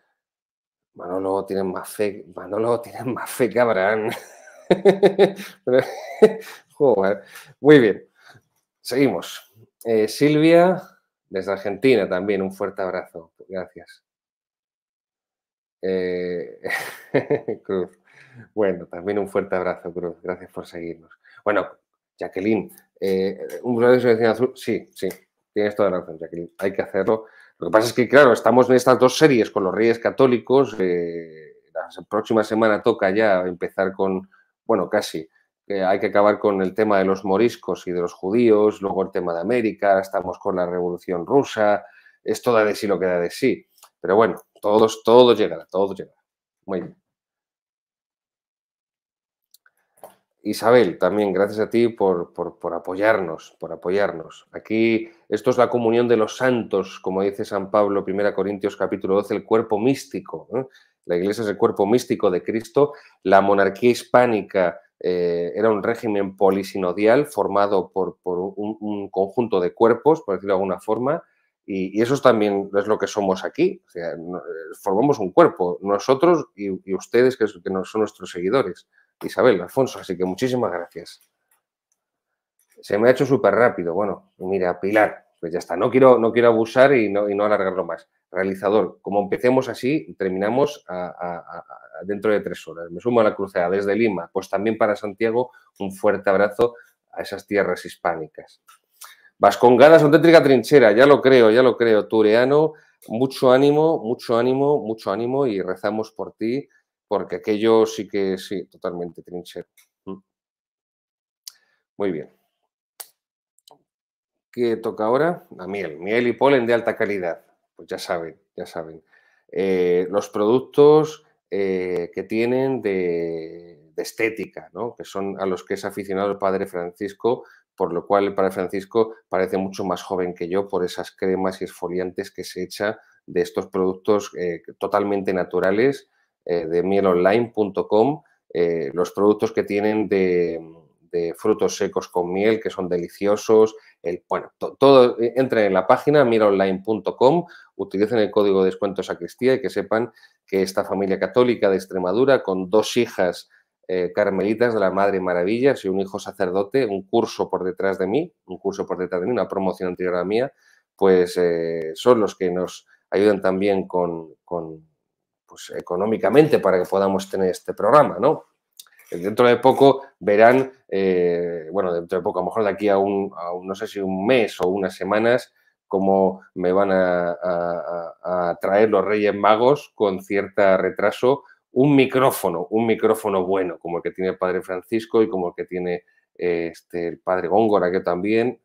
Manolo tiene más fe, Manolo tienen más fe que Muy bien, seguimos. Eh, Silvia, desde Argentina también, un fuerte abrazo. Gracias. Eh, Cruz. Bueno, también un fuerte abrazo, Gracias por seguirnos. Bueno, Jacqueline, eh, ¿un usuario de selección azul? Sí, sí, tienes toda la razón, Jacqueline. Hay que hacerlo. Lo que pasa es que, claro, estamos en estas dos series con los Reyes Católicos. Eh, la próxima semana toca ya empezar con, bueno, casi, hay que acabar con el tema de los moriscos y de los judíos, luego el tema de América, estamos con la Revolución Rusa, esto da de sí lo que da de sí. Pero bueno, todos, todos llegará, todo llegará. Muy bien. Isabel, también gracias a ti por, apoyarnos, por apoyarnos. Aquí esto es la comunión de los santos, como dice San Pablo, 1 Corintios capítulo 12, el cuerpo místico. ¿eh? La iglesia es el cuerpo místico de Cristo. La monarquía hispánica eh, era un régimen polisinodial formado por, un, conjunto de cuerpos, por decirlo de alguna forma, y, eso también es lo que somos aquí. Eh, formamos un cuerpo, nosotros y, ustedes que, que son nuestros seguidores. Isabel, Alfonso, así que muchísimas gracias. Se me ha hecho súper rápido. Bueno, mira, Pilar, pues ya está. No quiero, no quiero abusar y no, alargarlo más. Realizador, como empecemos así, terminamos dentro de tres horas. Me sumo a la cruzada desde Lima, pues también para Santiago, un fuerte abrazo a esas tierras hispánicas. Vascongadas, auténtica trinchera, ya lo creo, ya lo creo. Tureano, mucho ánimo, mucho ánimo, mucho ánimo y rezamos por ti porque aquello sí que sí, totalmente trincher. Mm. Muy bien. ¿Qué toca ahora? A ah, miel, miel y polen de alta calidad. Pues ya saben, ya saben. Eh, los productos eh, que tienen de, estética, ¿no? que son a los que es aficionado el padre Francisco, por lo cual el padre Francisco parece mucho más joven que yo por esas cremas y esfoliantes que se echa de estos productos eh, totalmente naturales eh, de mielonline.com, eh, los productos que tienen de, frutos secos con miel, que son deliciosos. El, bueno, todo, eh, entren en la página mielonline.com, utilicen el código de descuento sacristía y que sepan que esta familia católica de Extremadura, con dos hijas carmelitas de la Madre Maravillas y un hijo sacerdote, un curso por detrás de mí, un curso por detrás de mí, una promoción anterior a la mía, pues son los que nos ayudan también con, pues, económicamente para que podamos tener este programa, ¿no? Dentro de poco verán, eh, bueno, dentro de poco, a lo mejor de aquí a un, no sé si un mes o unas semanas, cómo me van a, traer los Reyes Magos con cierto retraso un micrófono, un micrófono bueno, como el que tiene el Padre Francisco y como el que tiene eh, este, el Padre Góngora, que también,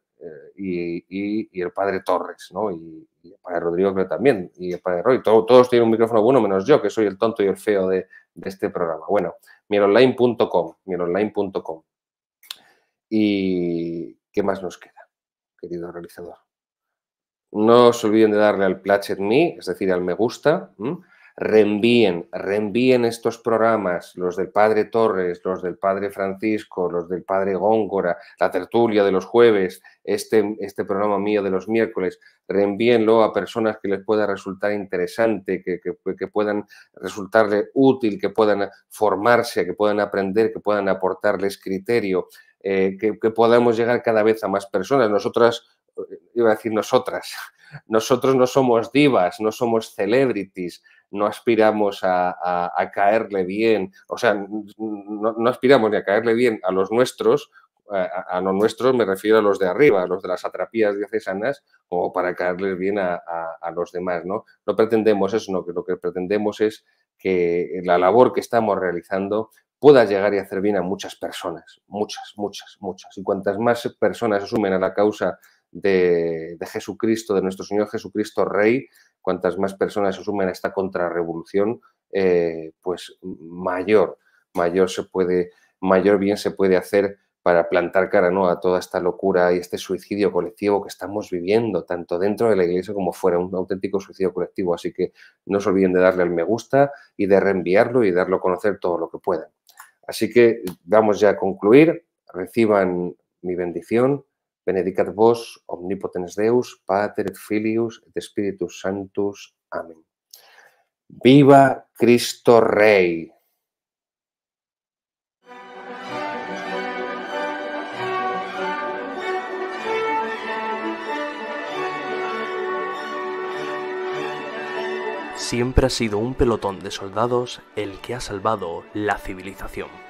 eh, y, el padre Torres, ¿no? Y, el padre Rodrigo creo también, y el padre Roy. todos tienen un micrófono bueno, menos yo, que soy el tonto y el feo de, este programa. Bueno, mielonline.com, mielonline.com. ¿Y qué más nos queda, querido realizador? No se olviden de darle al Platchet Me, es decir, al me gusta reenvíen, reenvíen estos programas, los del padre Torres, los del padre Francisco, los del padre Góngora, la tertulia de los jueves, este, este programa mío de los miércoles, reenvíenlo a personas que les pueda resultar interesante, que, puedan resultarle útil, que puedan formarse, que puedan aprender, que puedan aportarles criterio. Eh, que podamos llegar cada vez a más personas. Nosotras, eh, iba a decir nosotras, nosotros no somos divas, no somos celebrities, no aspiramos a, caerle bien, o sea, no, aspiramos ni a caerle bien a los nuestros, a, los nuestros me refiero a los de arriba, a los de las atrapías diocesanas, o para caerles bien a, los demás, ¿no? No pretendemos eso, no, lo que pretendemos es que la labor que estamos realizando pueda llegar y hacer bien a muchas personas, muchas, muchas, muchas. Y cuantas más personas asumen a la causa de Jesucristo, de nuestro Señor Jesucristo Rey, cuantas más personas se sumen a esta contrarrevolución, eh, pues mayor, mayor se puede, mayor bien se puede hacer para plantar cara a toda esta locura y este suicidio colectivo que estamos viviendo, tanto dentro de la iglesia como fuera, un auténtico suicidio colectivo. Así que no se olviden de darle al me gusta y de reenviarlo y darlo a conocer todo lo que puedan. Así que vamos ya a concluir. Reciban mi bendición Benedicat vos, omnipotens Deus, Pater et Filius et Spiritus Sanctus. Amén. Viva Cristo Rey. Siempre ha sido un pelotón de soldados el que ha salvado la civilización.